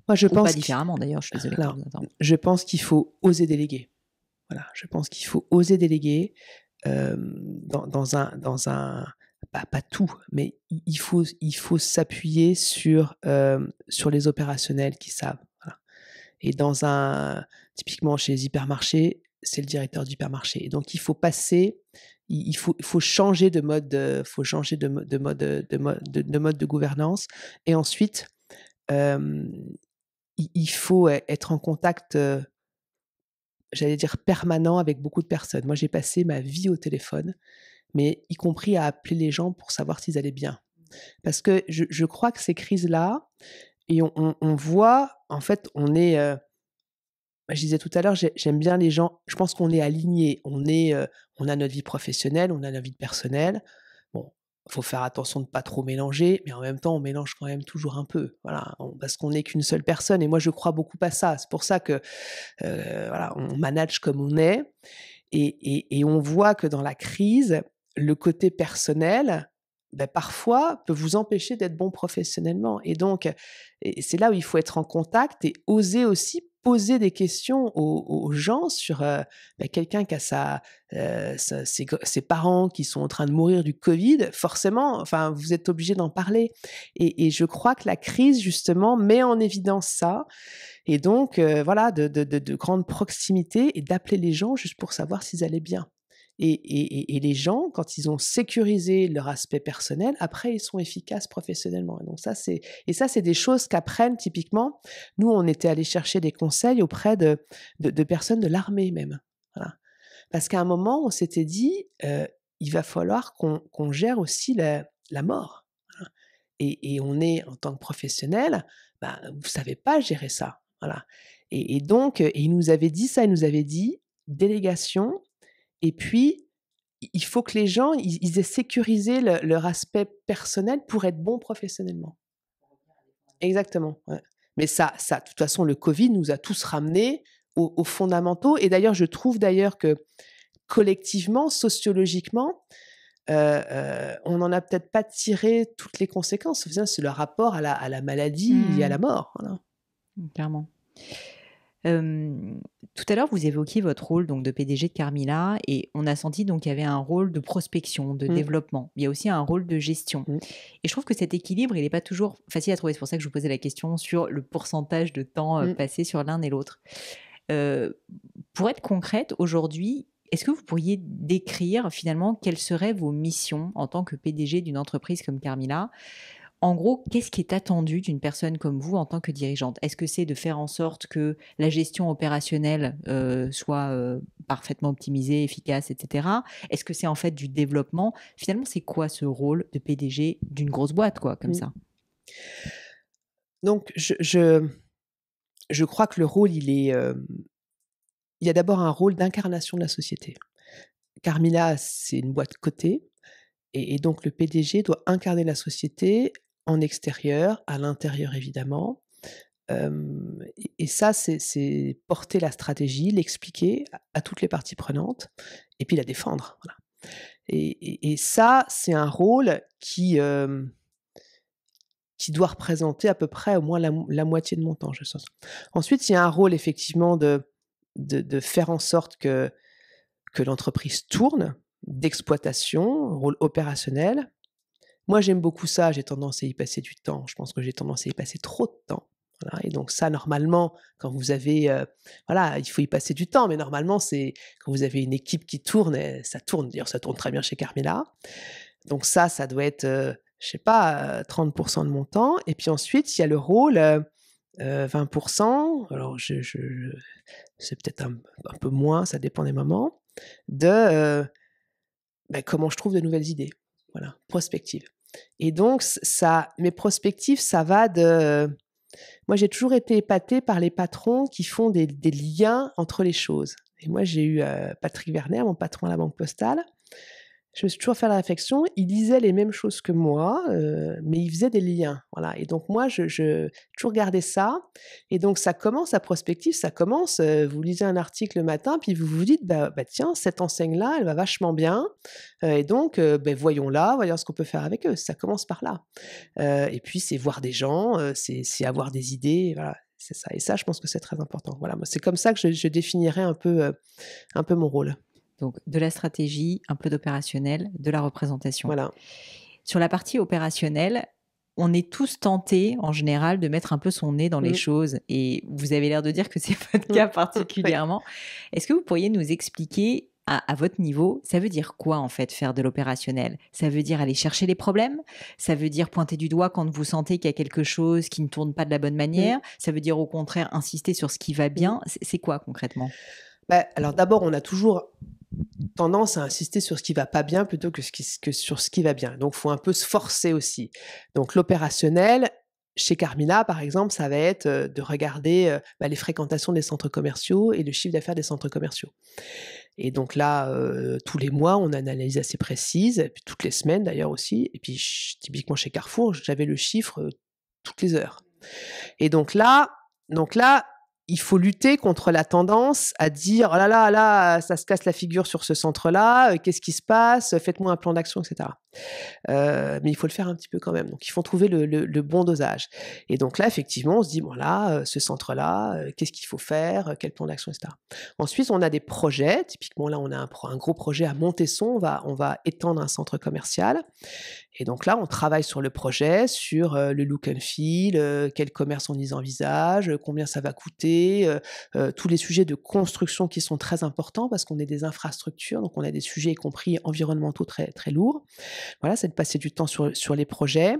Moi, je pense pas différemment d'ailleurs. Je suis désolée. je pense qu'il faut oser déléguer. Voilà, je pense qu'il faut oser déléguer euh, dans un dans un pas tout, mais il faut, il faut s'appuyer sur, sur les opérationnels qui savent. Et dans un, typiquement chez les hypermarchés, c'est le directeur d'hypermarché. donc il faut passer, il faut, faut changer de mode, de, faut changer de, mode, de, de, mode de gouvernance. Et ensuite, il, faut e-, être en contact, j'allais dire permanent, avec beaucoup de personnes. Moi, j'ai passé ma vie au téléphone mais y compris à appeler les gens pour savoir s'ils allaient bien. Parce que je, je crois que ces crises-là, et on, on, voit, en fait, on est... Euh, bah, je disais tout à l'heure, j'aime bien les gens. Je pense qu'on est aligné. On est, euh, on a notre vie professionnelle, on a notre vie personnelle. Bon, faut faire attention de ne pas trop mélanger, mais en même temps, on mélange quand même toujours un peu. Voilà, parce qu'on n'est qu'une seule personne. Et moi, je crois beaucoup à ça. C'est pour ça que, euh, voilà, on manage comme on est. Et, et, et on voit que dans la crise, le côté personnel, ben, parfois, peut vous empêcher d'être bon professionnellement. Et donc, c'est là où il faut être en contact et oser aussi poser des questions aux, gens sur euh, ben, quelqu'un qui a euh, ses, parents qui sont en train de mourir du Covid. Forcément, enfin, vous êtes obligé d'en parler. Et, je crois que la crise, justement, met en évidence ça. Et donc, euh, voilà, de, de, de grande proximité et d'appeler les gens juste pour savoir s'ils allaient bien. Et, les gens, quand ils ont sécurisé leur aspect personnel, après, ils sont efficaces professionnellement. Et, donc ça, c'est, et ça, c'est des choses qu'apprennent typiquement. Nous, on était allés chercher des conseils auprès de, de, personnes de l'armée même. Parce qu'à un moment, on s'était dit, euh, il va falloir qu'on, gère aussi la, la mort. Et, on est, en tant que professionnel, bah, vous savez pas gérer ça. Voilà. Et, donc, il nous avait dit ça, il nous avait dit, délégation, et puis, il faut que les gens, ils, aient sécurisé leur aspect personnel pour être bons professionnellement. Exactement. Mais ça, ça, de toute façon, le Covid nous a tous ramenés aux, fondamentaux. Et d'ailleurs, je trouve d'ailleurs que collectivement, sociologiquement, euh, euh, on n'en a peut-être pas tiré toutes les conséquences. C'est le rapport à la, maladie et à mmh. la mort. Voilà. Mmh, clairement tout à l'heure, vous évoquiez votre rôle donc de PDG de Carmilla et on a senti donc qu'il y avait un rôle de prospection, de mmh. développement. Il y a aussi un rôle de gestion. Mmh. Et je trouve que cet équilibre, il n'est pas toujours facile à trouver. C'est pour ça que je vous posais la question sur le pourcentage de temps euh, mmh. passé sur l'un et l'autre. pour être concrète, aujourd'hui, est-ce que vous pourriez décrire finalement quelles seraient vos missions en tant que PDG d'une entreprise comme Carmilla en gros, qu'est-ce qui est attendu d'une personne comme vous en tant que dirigeante Est-ce que c'est de faire en sorte que la gestion opérationnelle euh, soit euh, parfaitement optimisée, efficace, etc. Est-ce que c'est en fait du développement Finalement, c'est quoi ce rôle de PDG d'une grosse boîte, quoi, comme mmh. ça Donc, je, je, crois que le rôle, il est... Euh, il y a d'abord un rôle d'incarnation de la société. Carmila, c'est une boîte cotée. Et, donc le PDG doit incarner la société, en extérieur, à l'intérieur évidemment. et ça, c'est porter la stratégie, l'expliquer à, toutes les parties prenantes, et puis la défendre. Et, ça, c'est un rôle qui, qui doit représenter à peu près au moins la, moitié de mon temps, je sens. Ensuite, il y a un rôle effectivement de, de, faire en sorte que, que l'entreprise tourne, d'exploitation, rôle opérationnel, moi, j'aime beaucoup ça, j'ai tendance à y passer du temps. Je pense que j'ai tendance à y passer trop de temps. Et donc ça, normalement, quand vous avez, euh, voilà, il faut y passer du temps, mais normalement, c'est quand vous avez une équipe qui tourne, eh, ça tourne, d'ailleurs, ça tourne très bien chez Carmela. Donc ça, ça doit être, je euh, je sais pas, 30% euh, de mon temps. Et puis ensuite, il y a le rôle 20%, alors c'est peut-être un, peu moins, ça dépend des moments, de ben, comment je trouve de nouvelles idées. Voilà, prospective. Et donc, ça, mes prospectifs, ça va de. Moi, j'ai toujours été épatée par les patrons qui font des, liens entre les choses. Et moi, j'ai eu euh, Patrick Werner, mon patron à la Banque Postale, je me suis toujours fait la réflexion, il lisait les mêmes choses que moi, euh, mais il faisait des liens. Voilà. Et donc moi, je, toujours gardais ça. Et donc ça commence, à prospective, ça commence. Euh, vous lisez un article le matin, puis vous vous dites, bah, bah tiens, cette enseigne-là, elle va vachement bien. Euh, et donc, ben, voyons-la, voyons ce qu'on peut faire avec eux. Ça commence par là. et puis, c'est voir des gens, c'est avoir des idées. Voilà. C'est ça. Et ça, je pense que c'est très important. Voilà. C'est comme ça que je, je définirais un peu, un peu mon rôle. Donc de la stratégie, un peu d'opérationnel, de la représentation. Voilà. Sur la partie opérationnelle, on est tous tentés en général de mettre un peu son nez dans les mm. choses et vous avez l'air de dire que c'est votre cas particulièrement. Est-ce que vous pourriez nous expliquer à, votre niveau, ça veut dire quoi en fait faire de l'opérationnel Ça veut dire aller chercher les problèmes Ça veut dire pointer du doigt quand vous sentez qu'il y a quelque chose qui ne tourne pas de la bonne mm. manière Ça veut dire au contraire insister sur ce qui va mm. bien C'est quoi concrètement bah, Alors d'abord, on a toujours tendance à insister sur ce qui va pas bien plutôt que, sur ce qui va bien. Donc, faut un peu se forcer aussi. Donc, l'opérationnel, chez Carmina, par exemple, ça va être euh, de regarder euh, bah, les fréquentations des centres commerciaux et le chiffre d'affaires des centres commerciaux. Et donc là, euh, tous les mois, on analyse assez précise, puis toutes les semaines d'ailleurs aussi. Et puis, typiquement chez Carrefour, j'avais le chiffre toutes les heures. Et donc là, donc là, il faut lutter contre la tendance à dire oh là là là ça se casse la figure sur ce centre là euh, qu'est-ce qui se passe faites-moi un plan d'action etc euh, mais il faut le faire un petit peu quand même. Donc, il faut trouver le, bon dosage. Et donc là, effectivement, on se dit, bon là, euh, ce centre-là, euh, qu'est-ce qu'il faut faire, quel plan d'action, etc. Ensuite, on a des projets. Typiquement, là, on a un, gros projet à Montesson. On va, on va étendre un centre commercial. Et donc là, on travaille sur le projet, sur le look and feel, quel commerce on y envisage, combien ça va coûter, tous les sujets de construction qui sont très importants parce qu'on est des infrastructures, donc on a des sujets, y compris environnementaux, très, très lourds. Voilà, c'est de passer du temps sur, les projets.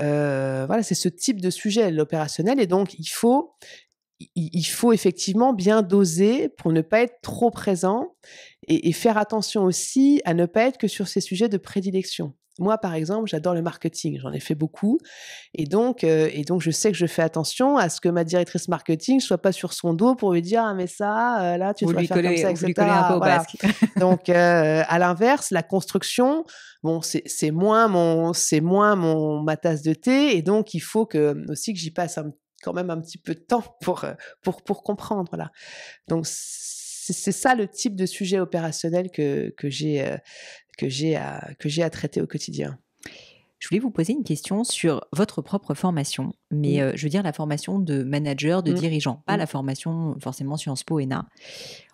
Euh, voilà, c'est ce type de sujet, l'opérationnel. Et donc, il faut, il faut effectivement bien doser pour ne pas être trop présent et, faire attention aussi à ne pas être que sur ces sujets de prédilection. Moi, par exemple, j'adore le marketing, j'en ai fait beaucoup, et donc, euh, et donc je sais que je fais attention à ce que ma directrice marketing soit pas sur son dos pour lui dire ah mais ça, euh, là tu dois faire comme ça, etc. donc euh, à l'inverse, la construction, bon c'est moins mon c'est moins mon ma tasse de thé, et donc il faut que aussi que j'y passe quand même un petit peu de temps pour pour pour comprendre là. Donc c'est ça le type de sujet opérationnel que, que j'ai euh, que j'ai à, traiter au quotidien. Je voulais vous poser une question sur votre propre formation, mais euh, je veux dire la formation de manager, de mmh. dirigeant, pas mmh. la formation forcément Sciences Po ENA.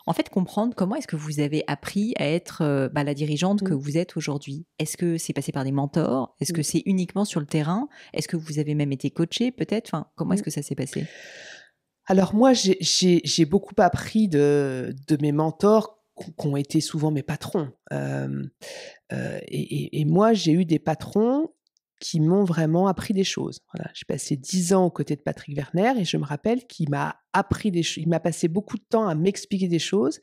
En fait, comprendre comment est-ce que vous avez appris à être euh, bah, la dirigeante que mmh. vous êtes aujourd'hui. Est-ce que c'est passé par des mentors Est-ce que c'est uniquement sur le terrain Est-ce que vous avez même été coaché peut-être Comment est-ce que ça s'est passé alors moi, j'ai beaucoup appris de, mes mentors qui ont été souvent mes patrons. Euh, euh, et, moi, j'ai eu des patrons qui m'ont vraiment appris des choses. j'ai passé dix ans aux côtés de Patrick Werner et je me rappelle qu'il m'a appris des choses. Il m'a passé beaucoup de temps à m'expliquer des choses.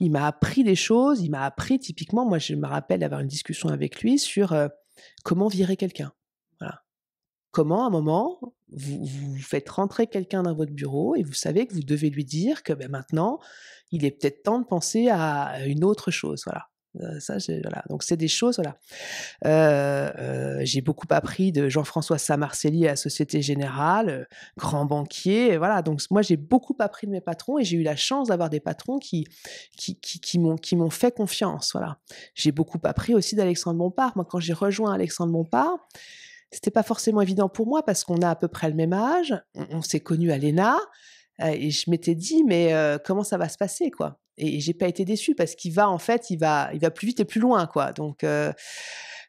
Il m'a appris des choses. Il m'a appris typiquement. Moi, je me rappelle d'avoir une discussion avec lui sur euh, comment virer quelqu'un. Comment, à un moment, vous, faites rentrer quelqu'un dans votre bureau et vous savez que vous devez lui dire que ben, maintenant, il est peut-être temps de penser à une autre chose. Voilà. Euh, ça, Donc, c'est des choses, voilà. Euh, euh, j'ai beaucoup appris de Jean-François Samarcelli à la Société Générale, grand banquier, voilà. Donc, moi, j'ai beaucoup appris de mes patrons et j'ai eu la chance d'avoir des patrons qui, qui, m'ont, fait confiance, voilà. J'ai beaucoup appris aussi d'Alexandre Bompard. Moi, quand j'ai rejoint Alexandre Bompard, c'était pas forcément évident pour moi parce qu'on a à peu près le même âge, on, s'est connus à l'ENA, euh, et je m'étais dit, mais euh, comment ça va se passer, quoi Et, je j'ai pas été déçue parce qu'il va, en fait, il va, il va plus vite et plus loin, quoi. Donc, euh,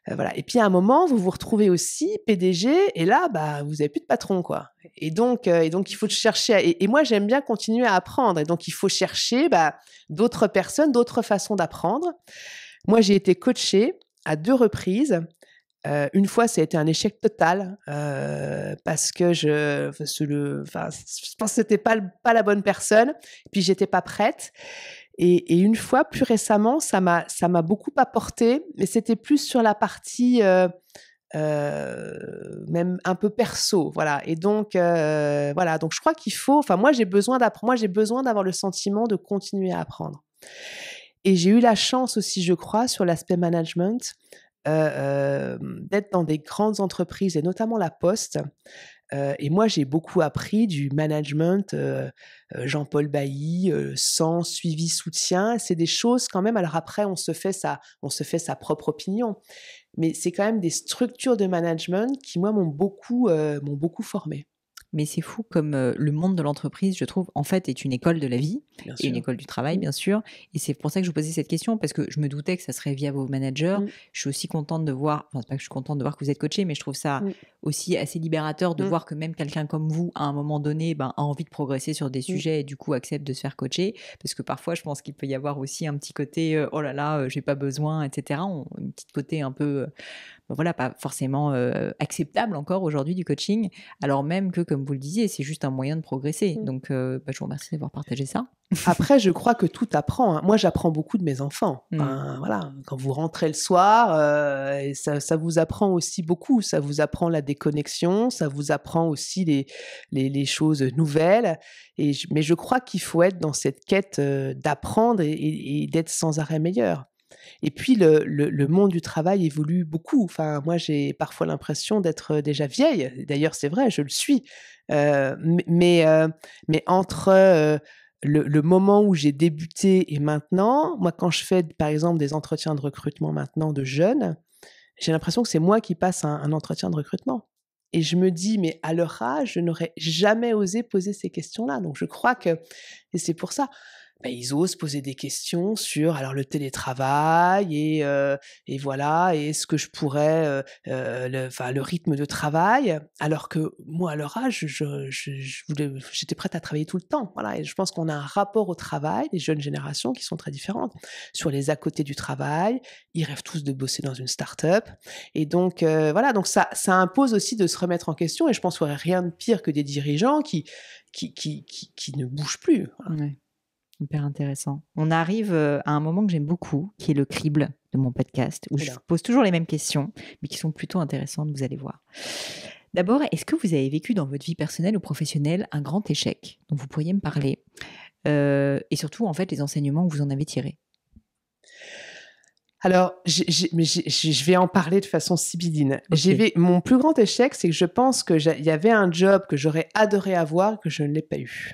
voilà. Et puis à un moment, vous vous retrouvez aussi PDG, et là, bah, vous avez plus de patron, quoi. Et donc, et donc il faut chercher. et, et, moi, j'aime bien continuer à apprendre, et donc il faut chercher bah, d'autres personnes, d'autres façons d'apprendre. Moi, j'ai été coachée à deux reprises euh, une fois, ça a été un échec total euh, parce que je, enfin, je pense que c'était pas pas la bonne personne. Puis j'étais pas prête. Et, une fois, plus récemment, ça m'a ça m'a beaucoup apporté, mais c'était plus sur la partie euh, même un peu perso, voilà. Et donc voilà, donc je crois qu'il faut. Enfin, moi j'ai besoin d'apprendre. Moi j'ai besoin d'avoir le sentiment de continuer à apprendre. Et j'ai eu la chance aussi, je crois, sur l'aspect management, euh, euh, d'être dans des grandes entreprises et notamment la Poste. Euh, et moi, j'ai beaucoup appris du management Jean-Paul Bailly, sans suivi, soutien. C'est des choses quand même. Alors après, on se fait sa, on se fait sa propre opinion. Mais c'est quand même des structures de management qui, moi, m'ont beaucoup, m'ont beaucoup formé mais c'est fou comme euh, le monde de l'entreprise, je trouve, en fait, est une école de la vie, et une école du travail, mmh. bien sûr. Et c'est pour ça que je vous posais cette question, parce que je me doutais que ça serait via vos managers. Mmh. Je suis aussi contente de voir, enfin, c'est pas que je suis contente de voir que vous êtes coaché, mais je trouve ça mmh. aussi assez libérateur de voir que même quelqu'un comme vous, à un moment donné, ben, a envie de progresser sur des sujets et du coup accepte de se faire coacher. Parce que parfois, je pense qu'il peut y avoir aussi un petit côté, euh, oh là là, euh, j'ai pas besoin, etc. Une un petit côté un peu ben voilà, pas forcément euh, acceptable encore aujourd'hui du coaching, alors même que, comme vous le disiez, c'est juste un moyen de progresser. Mm. Donc, euh, ben, je vous remercie d'avoir partagé ça. Après, je crois que tout apprend. Hein. Moi, j'apprends beaucoup de mes enfants. Mm. voilà, quand vous rentrez le soir, euh, ça, vous apprend aussi beaucoup. Ça vous apprend la déconnexion, ça vous apprend aussi les, choses nouvelles. Et mais je crois qu'il faut être dans cette quête d'apprendre et d'être sans arrêt meilleur. Et puis le, le, monde du travail évolue beaucoup. Enfin, moi j'ai parfois l'impression d'être euh, déjà vieille. D'ailleurs c'est vrai, je le suis. Euh, mais, euh, mais entre le, moment où j'ai débuté et maintenant, moi quand je fais par exemple des entretiens de recrutement maintenant de jeunes, j'ai l'impression que c'est moi qui passe un, un entretien de recrutement. Et je me dis, mais à leur âge, je n'aurais jamais osé poser ces questions-là. Donc je crois que, et c'est pour ça, bah, ils osent poser des questions sur alors le télétravail et, et voilà, et est-ce que je pourrais, le, le rythme de travail, alors que moi, à leur âge, je, j'étais prête à travailler tout le temps. Voilà, et je pense qu'on a un rapport au travail des jeunes générations qui sont très différentes. Sur les à côté du travail, ils rêvent tous de bosser dans une start-up. Et donc, voilà, donc ça, ça impose aussi de se remettre en question. Et je pense qu'il n'y aurait rien de pire que des dirigeants qui, qui, qui, qui, ne bougent plus. Hein super intéressant. On arrive euh, à un moment que j'aime beaucoup, qui est le crible de mon podcast, où je pose toujours les mêmes questions, mais qui sont plutôt intéressantes, vous allez voir. D'abord, est-ce que vous avez vécu dans votre vie personnelle ou professionnelle un grand échec dont vous pourriez me parler euh, Et surtout, en fait, les enseignements que vous en avez tirés alors, je vais en parler de façon sibylline. Mon plus grand échec, c'est que je pense qu'il y avait un job que j'aurais adoré avoir que je ne l'ai pas eu.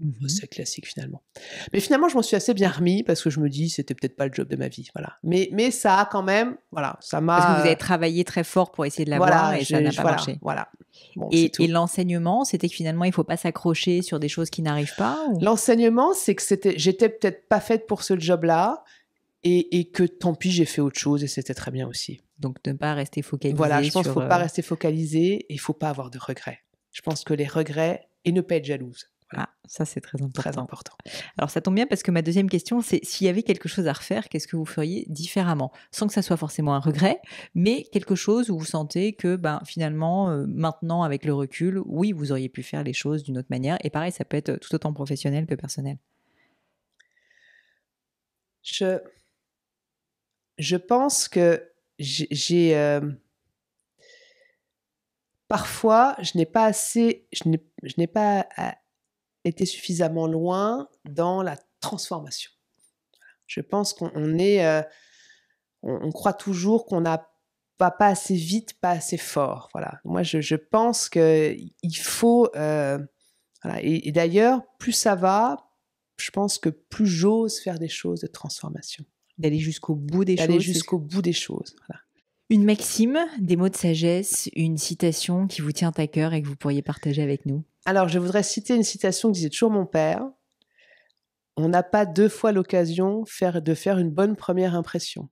Mmh c'est classique finalement. Mais finalement, je m'en suis assez bien remis parce que je me dis, c'était peut-être pas le job de ma vie, voilà. Mais mais ça a quand même, voilà, ça m'a. Parce que vous avez travaillé très fort pour essayer de l'avoir et ça n'a pas marché. Voilà. et, l'enseignement, c'était que finalement, il faut pas s'accrocher sur des choses qui n'arrivent pas. L'enseignement, c'est que c'était, j'étais peut-être pas faite pour ce job-là. Et, et, que tant pis, j'ai fait autre chose et c'était très bien aussi. Donc ne pas rester focalisé. Voilà, je pense qu'il ne faut pas euh rester focalisé et il ne faut pas avoir de regrets. Je pense que les regrets et ne pas être jalouse. Voilà, ah, ça c'est très important. Très important. Alors ça tombe bien parce que ma deuxième question, c'est s'il y avait quelque chose à refaire, qu'est-ce que vous feriez différemment Sans que ça soit forcément un regret, mais quelque chose où vous sentez que ben, finalement, euh, maintenant avec le recul, oui, vous auriez pu faire les choses d'une autre manière. Et pareil, ça peut être euh, tout autant professionnel que personnel. Je, je pense que j'ai... Euh, parfois, je n'ai pas assez, je n'ai pas ah, était suffisamment loin dans la transformation. Je pense qu'on est, euh, on, croit toujours qu'on n'a pas, assez vite, pas assez fort. Voilà. Moi, je, je pense qu'il faut. Euh, et, d'ailleurs, plus ça va, je pense que plus j'ose faire des choses de transformation. D'aller jusqu'au bout des choses. D'aller jusqu'au bout des choses. Une maxime, des mots de sagesse, une citation qui vous tient à cœur et que vous pourriez partager avec nous alors, je voudrais citer une citation que disait toujours mon père. On n'a pas deux fois l'occasion de faire une bonne première impression.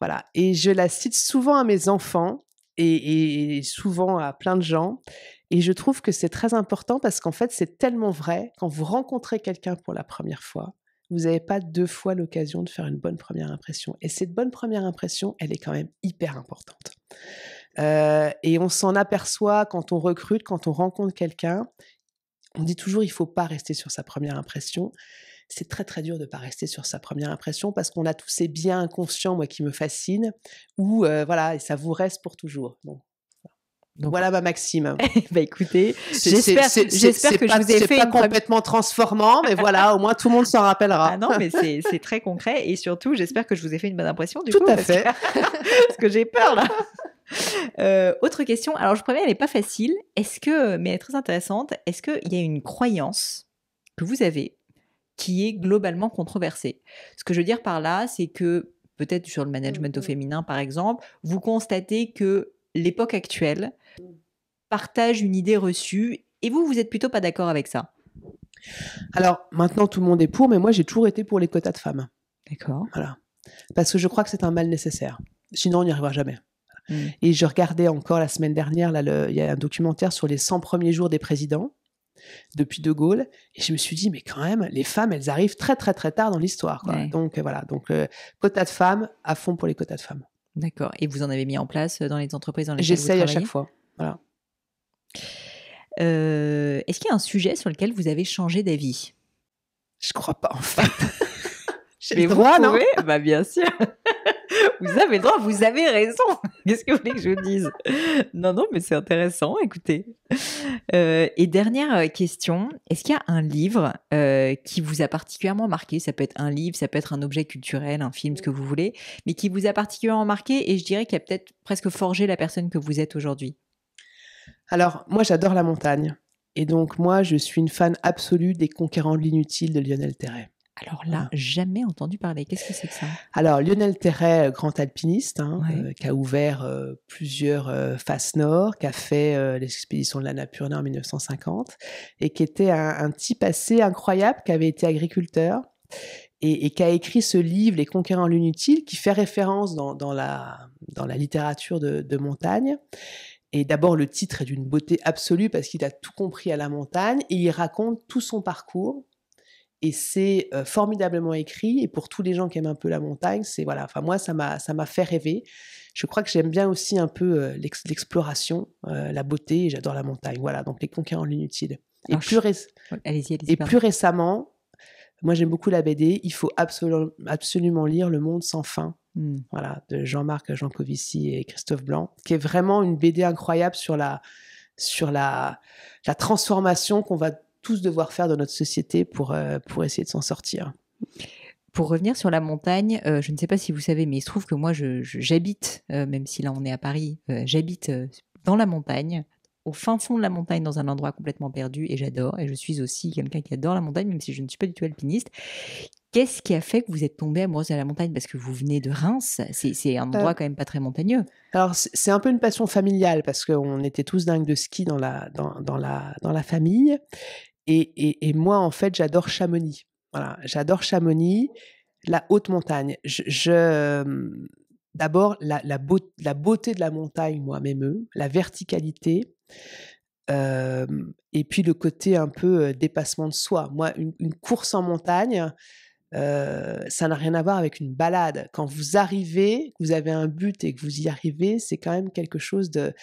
Voilà. Et je la cite souvent à mes enfants et souvent à plein de gens. Et je trouve que c'est très important parce qu'en fait, c'est tellement vrai. Quand vous rencontrez quelqu'un pour la première fois, vous n'avez pas deux fois l'occasion de faire une bonne première impression. Et cette bonne première impression, elle est quand même hyper importante. Euh, et on s'en aperçoit quand on recrute, quand on rencontre quelqu'un. On dit toujours, il faut pas rester sur sa première impression. C'est très très dur de ne pas rester sur sa première impression parce qu'on a tous ces biens inconscients, moi, qui me fascinent, ou euh, voilà, et ça vous reste pour toujours. Donc, voilà ma maxime. bah écoutez, j'espère que je vous ai fait pas complètement transformant, mais voilà, au moins tout le monde s'en rappellera. Ah non, mais c'est très concret et surtout, j'espère que je vous ai fait une bonne impression du tout coup. Tout à fait. parce que j'ai peur là. Euh, autre question, alors je promets, elle n'est pas facile, est-ce que, mais elle est très intéressante, est-ce qu'il y a une croyance que vous avez qui est globalement controversée Ce que je veux dire par là, c'est que peut-être sur le management au mm-hmm. féminin par exemple, vous constatez que l'époque actuelle partage une idée reçue et vous, vous êtes plutôt pas d'accord avec ça. Alors maintenant, tout le monde est pour, mais moi j'ai toujours été pour les quotas de femmes. D'accord. Voilà. Parce que je crois que c'est un mal nécessaire. Sinon, on n'y arrivera jamais. Mm. Et je regardais encore la semaine dernière, il y a un documentaire sur les 100 premiers jours des présidents depuis De Gaulle. Et je me suis dit, mais quand même, les femmes, elles arrivent très, très, très tard dans l'histoire. Donc, euh, voilà. Donc, euh, quotas quota de femmes, à fond pour les quotas de femmes. D'accord. Et vous en avez mis en place euh, dans les entreprises dans lesquelles J'essaye à chaque fois. Voilà. Est-ce qu'il y a un sujet sur lequel vous avez changé d'avis Je crois pas, en fait. J'ai non Bah, bien sûr vous avez droit, vous avez raison. Qu'est-ce que vous voulez que je vous dise Non, non, mais c'est intéressant, écoutez. Euh, et dernière euh, question, est-ce qu'il y a un livre euh, qui vous a particulièrement marqué Ça peut être un livre, ça peut être un objet culturel, un film, ce que vous voulez, mais qui vous a particulièrement marqué et je dirais qu'il a peut-être presque forgé la personne que vous êtes aujourd'hui Alors, moi, j'adore la montagne. Et donc, moi, je suis une fan absolue des Conquérants de l'inutile de Lionel Terray. Alors là, jamais entendu parler. Qu'est-ce que c'est que ça Alors Lionel Terret, euh, grand alpiniste, hein, euh, qui a ouvert euh, plusieurs faces nord, qui a fait l'expédition de la Napurna en 1950, et qui était un, type assez incroyable, qui avait été agriculteur. Et, qui a écrit ce livre, Les Conquérants l'inutile, qui fait référence dans, la, dans la littérature de, de montagne. Et d'abord, le titre est d'une beauté absolue parce qu'il a tout compris à la montagne et il raconte tout son parcours et c'est euh, formidablement écrit. Et pour tous les gens qui aiment un peu la montagne, c'est voilà. Enfin moi, ça m'a ça m'a fait rêver. Je crois que j'aime bien aussi un peu euh, l'exploration, euh, la beauté. J'adore la montagne. Voilà. Donc les conquérants de l'inutile. Et, plus, récemment, moi j'aime beaucoup la BD. Il faut absolument lire Le Monde sans fin. Hmm. Voilà, de Jean-Marc Jancovici et Christophe Blanc, qui est vraiment une BD incroyable sur la, sur la, la transformation qu'on va tous devoir faire dans notre société pour, euh, pour essayer de s'en sortir. Pour revenir sur la montagne, euh, je ne sais pas si vous savez, mais il se trouve que moi, j'habite, euh, même si là on est à Paris, j'habite dans la montagne, au fin fond de la montagne, dans un endroit complètement perdu, et j'adore, et je suis aussi quelqu'un qui adore la montagne, même si je ne suis pas du tout alpiniste. Qu'est-ce qui a fait que vous êtes tombée amoureuse de la montagne Parce que vous venez de Reims, c'est un endroit quand même pas très montagneux. Alors, c'est un peu une passion familiale, parce qu'on était tous dingues de ski dans la, dans, dans la, dans la famille. Et, moi, en fait, j'adore Chamonix. Voilà, j'adore Chamonix, la haute montagne. Je, D'abord, la, la, beauté de la montagne, moi, même, la verticalité, et puis le côté un peu dépassement de soi. Moi, une, course en montagne, ça n'a rien à voir avec une balade. Quand vous arrivez, que vous avez un but et que vous y arrivez, c'est quand même quelque chose de,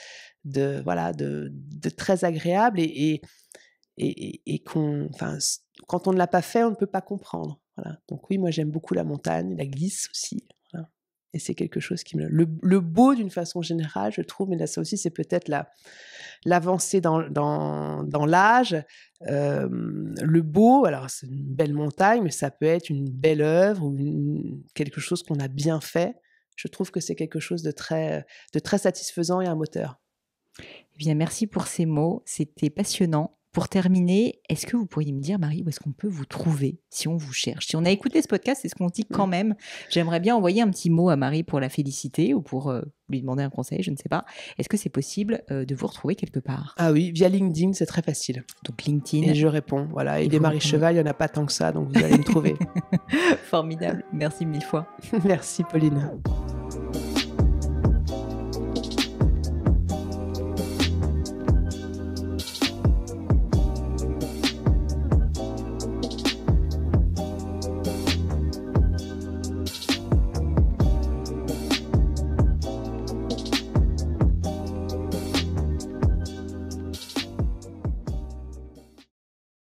de voilà, de, très agréable. et, et, qu'on, enfin, quand on ne l'a pas fait, on ne peut pas comprendre. Voilà. Donc oui, moi j'aime beaucoup la montagne, la glisse aussi. Et c'est quelque chose qui me... Le, beau d'une façon générale, je trouve, mais là ça aussi c'est peut-être la, l'avancée dans, dans, dans l'âge. le beau, alors c'est une belle montagne, mais ça peut être une belle œuvre ou quelque chose qu'on a bien fait. Je trouve que c'est quelque chose de très, de très satisfaisant et un moteur. Eh bien, merci pour ces mots. C'était passionnant. Pour terminer, est-ce que vous pourriez me dire, Marie, où est-ce qu'on peut vous trouver si on vous cherche Si on a écouté ce podcast, c'est ce qu'on dit quand même. J'aimerais bien envoyer un petit mot à Marie pour la féliciter ou pour euh, lui demander un conseil, je ne sais pas. Est-ce que c'est possible euh, de vous retrouver quelque part Ah oui, via LinkedIn, c'est très facile. Donc LinkedIn. Et je réponds, voilà. Il est Marie Cheval, il n'y en a pas tant que ça, donc vous allez me trouver. Formidable. Merci mille fois. Merci Pauline.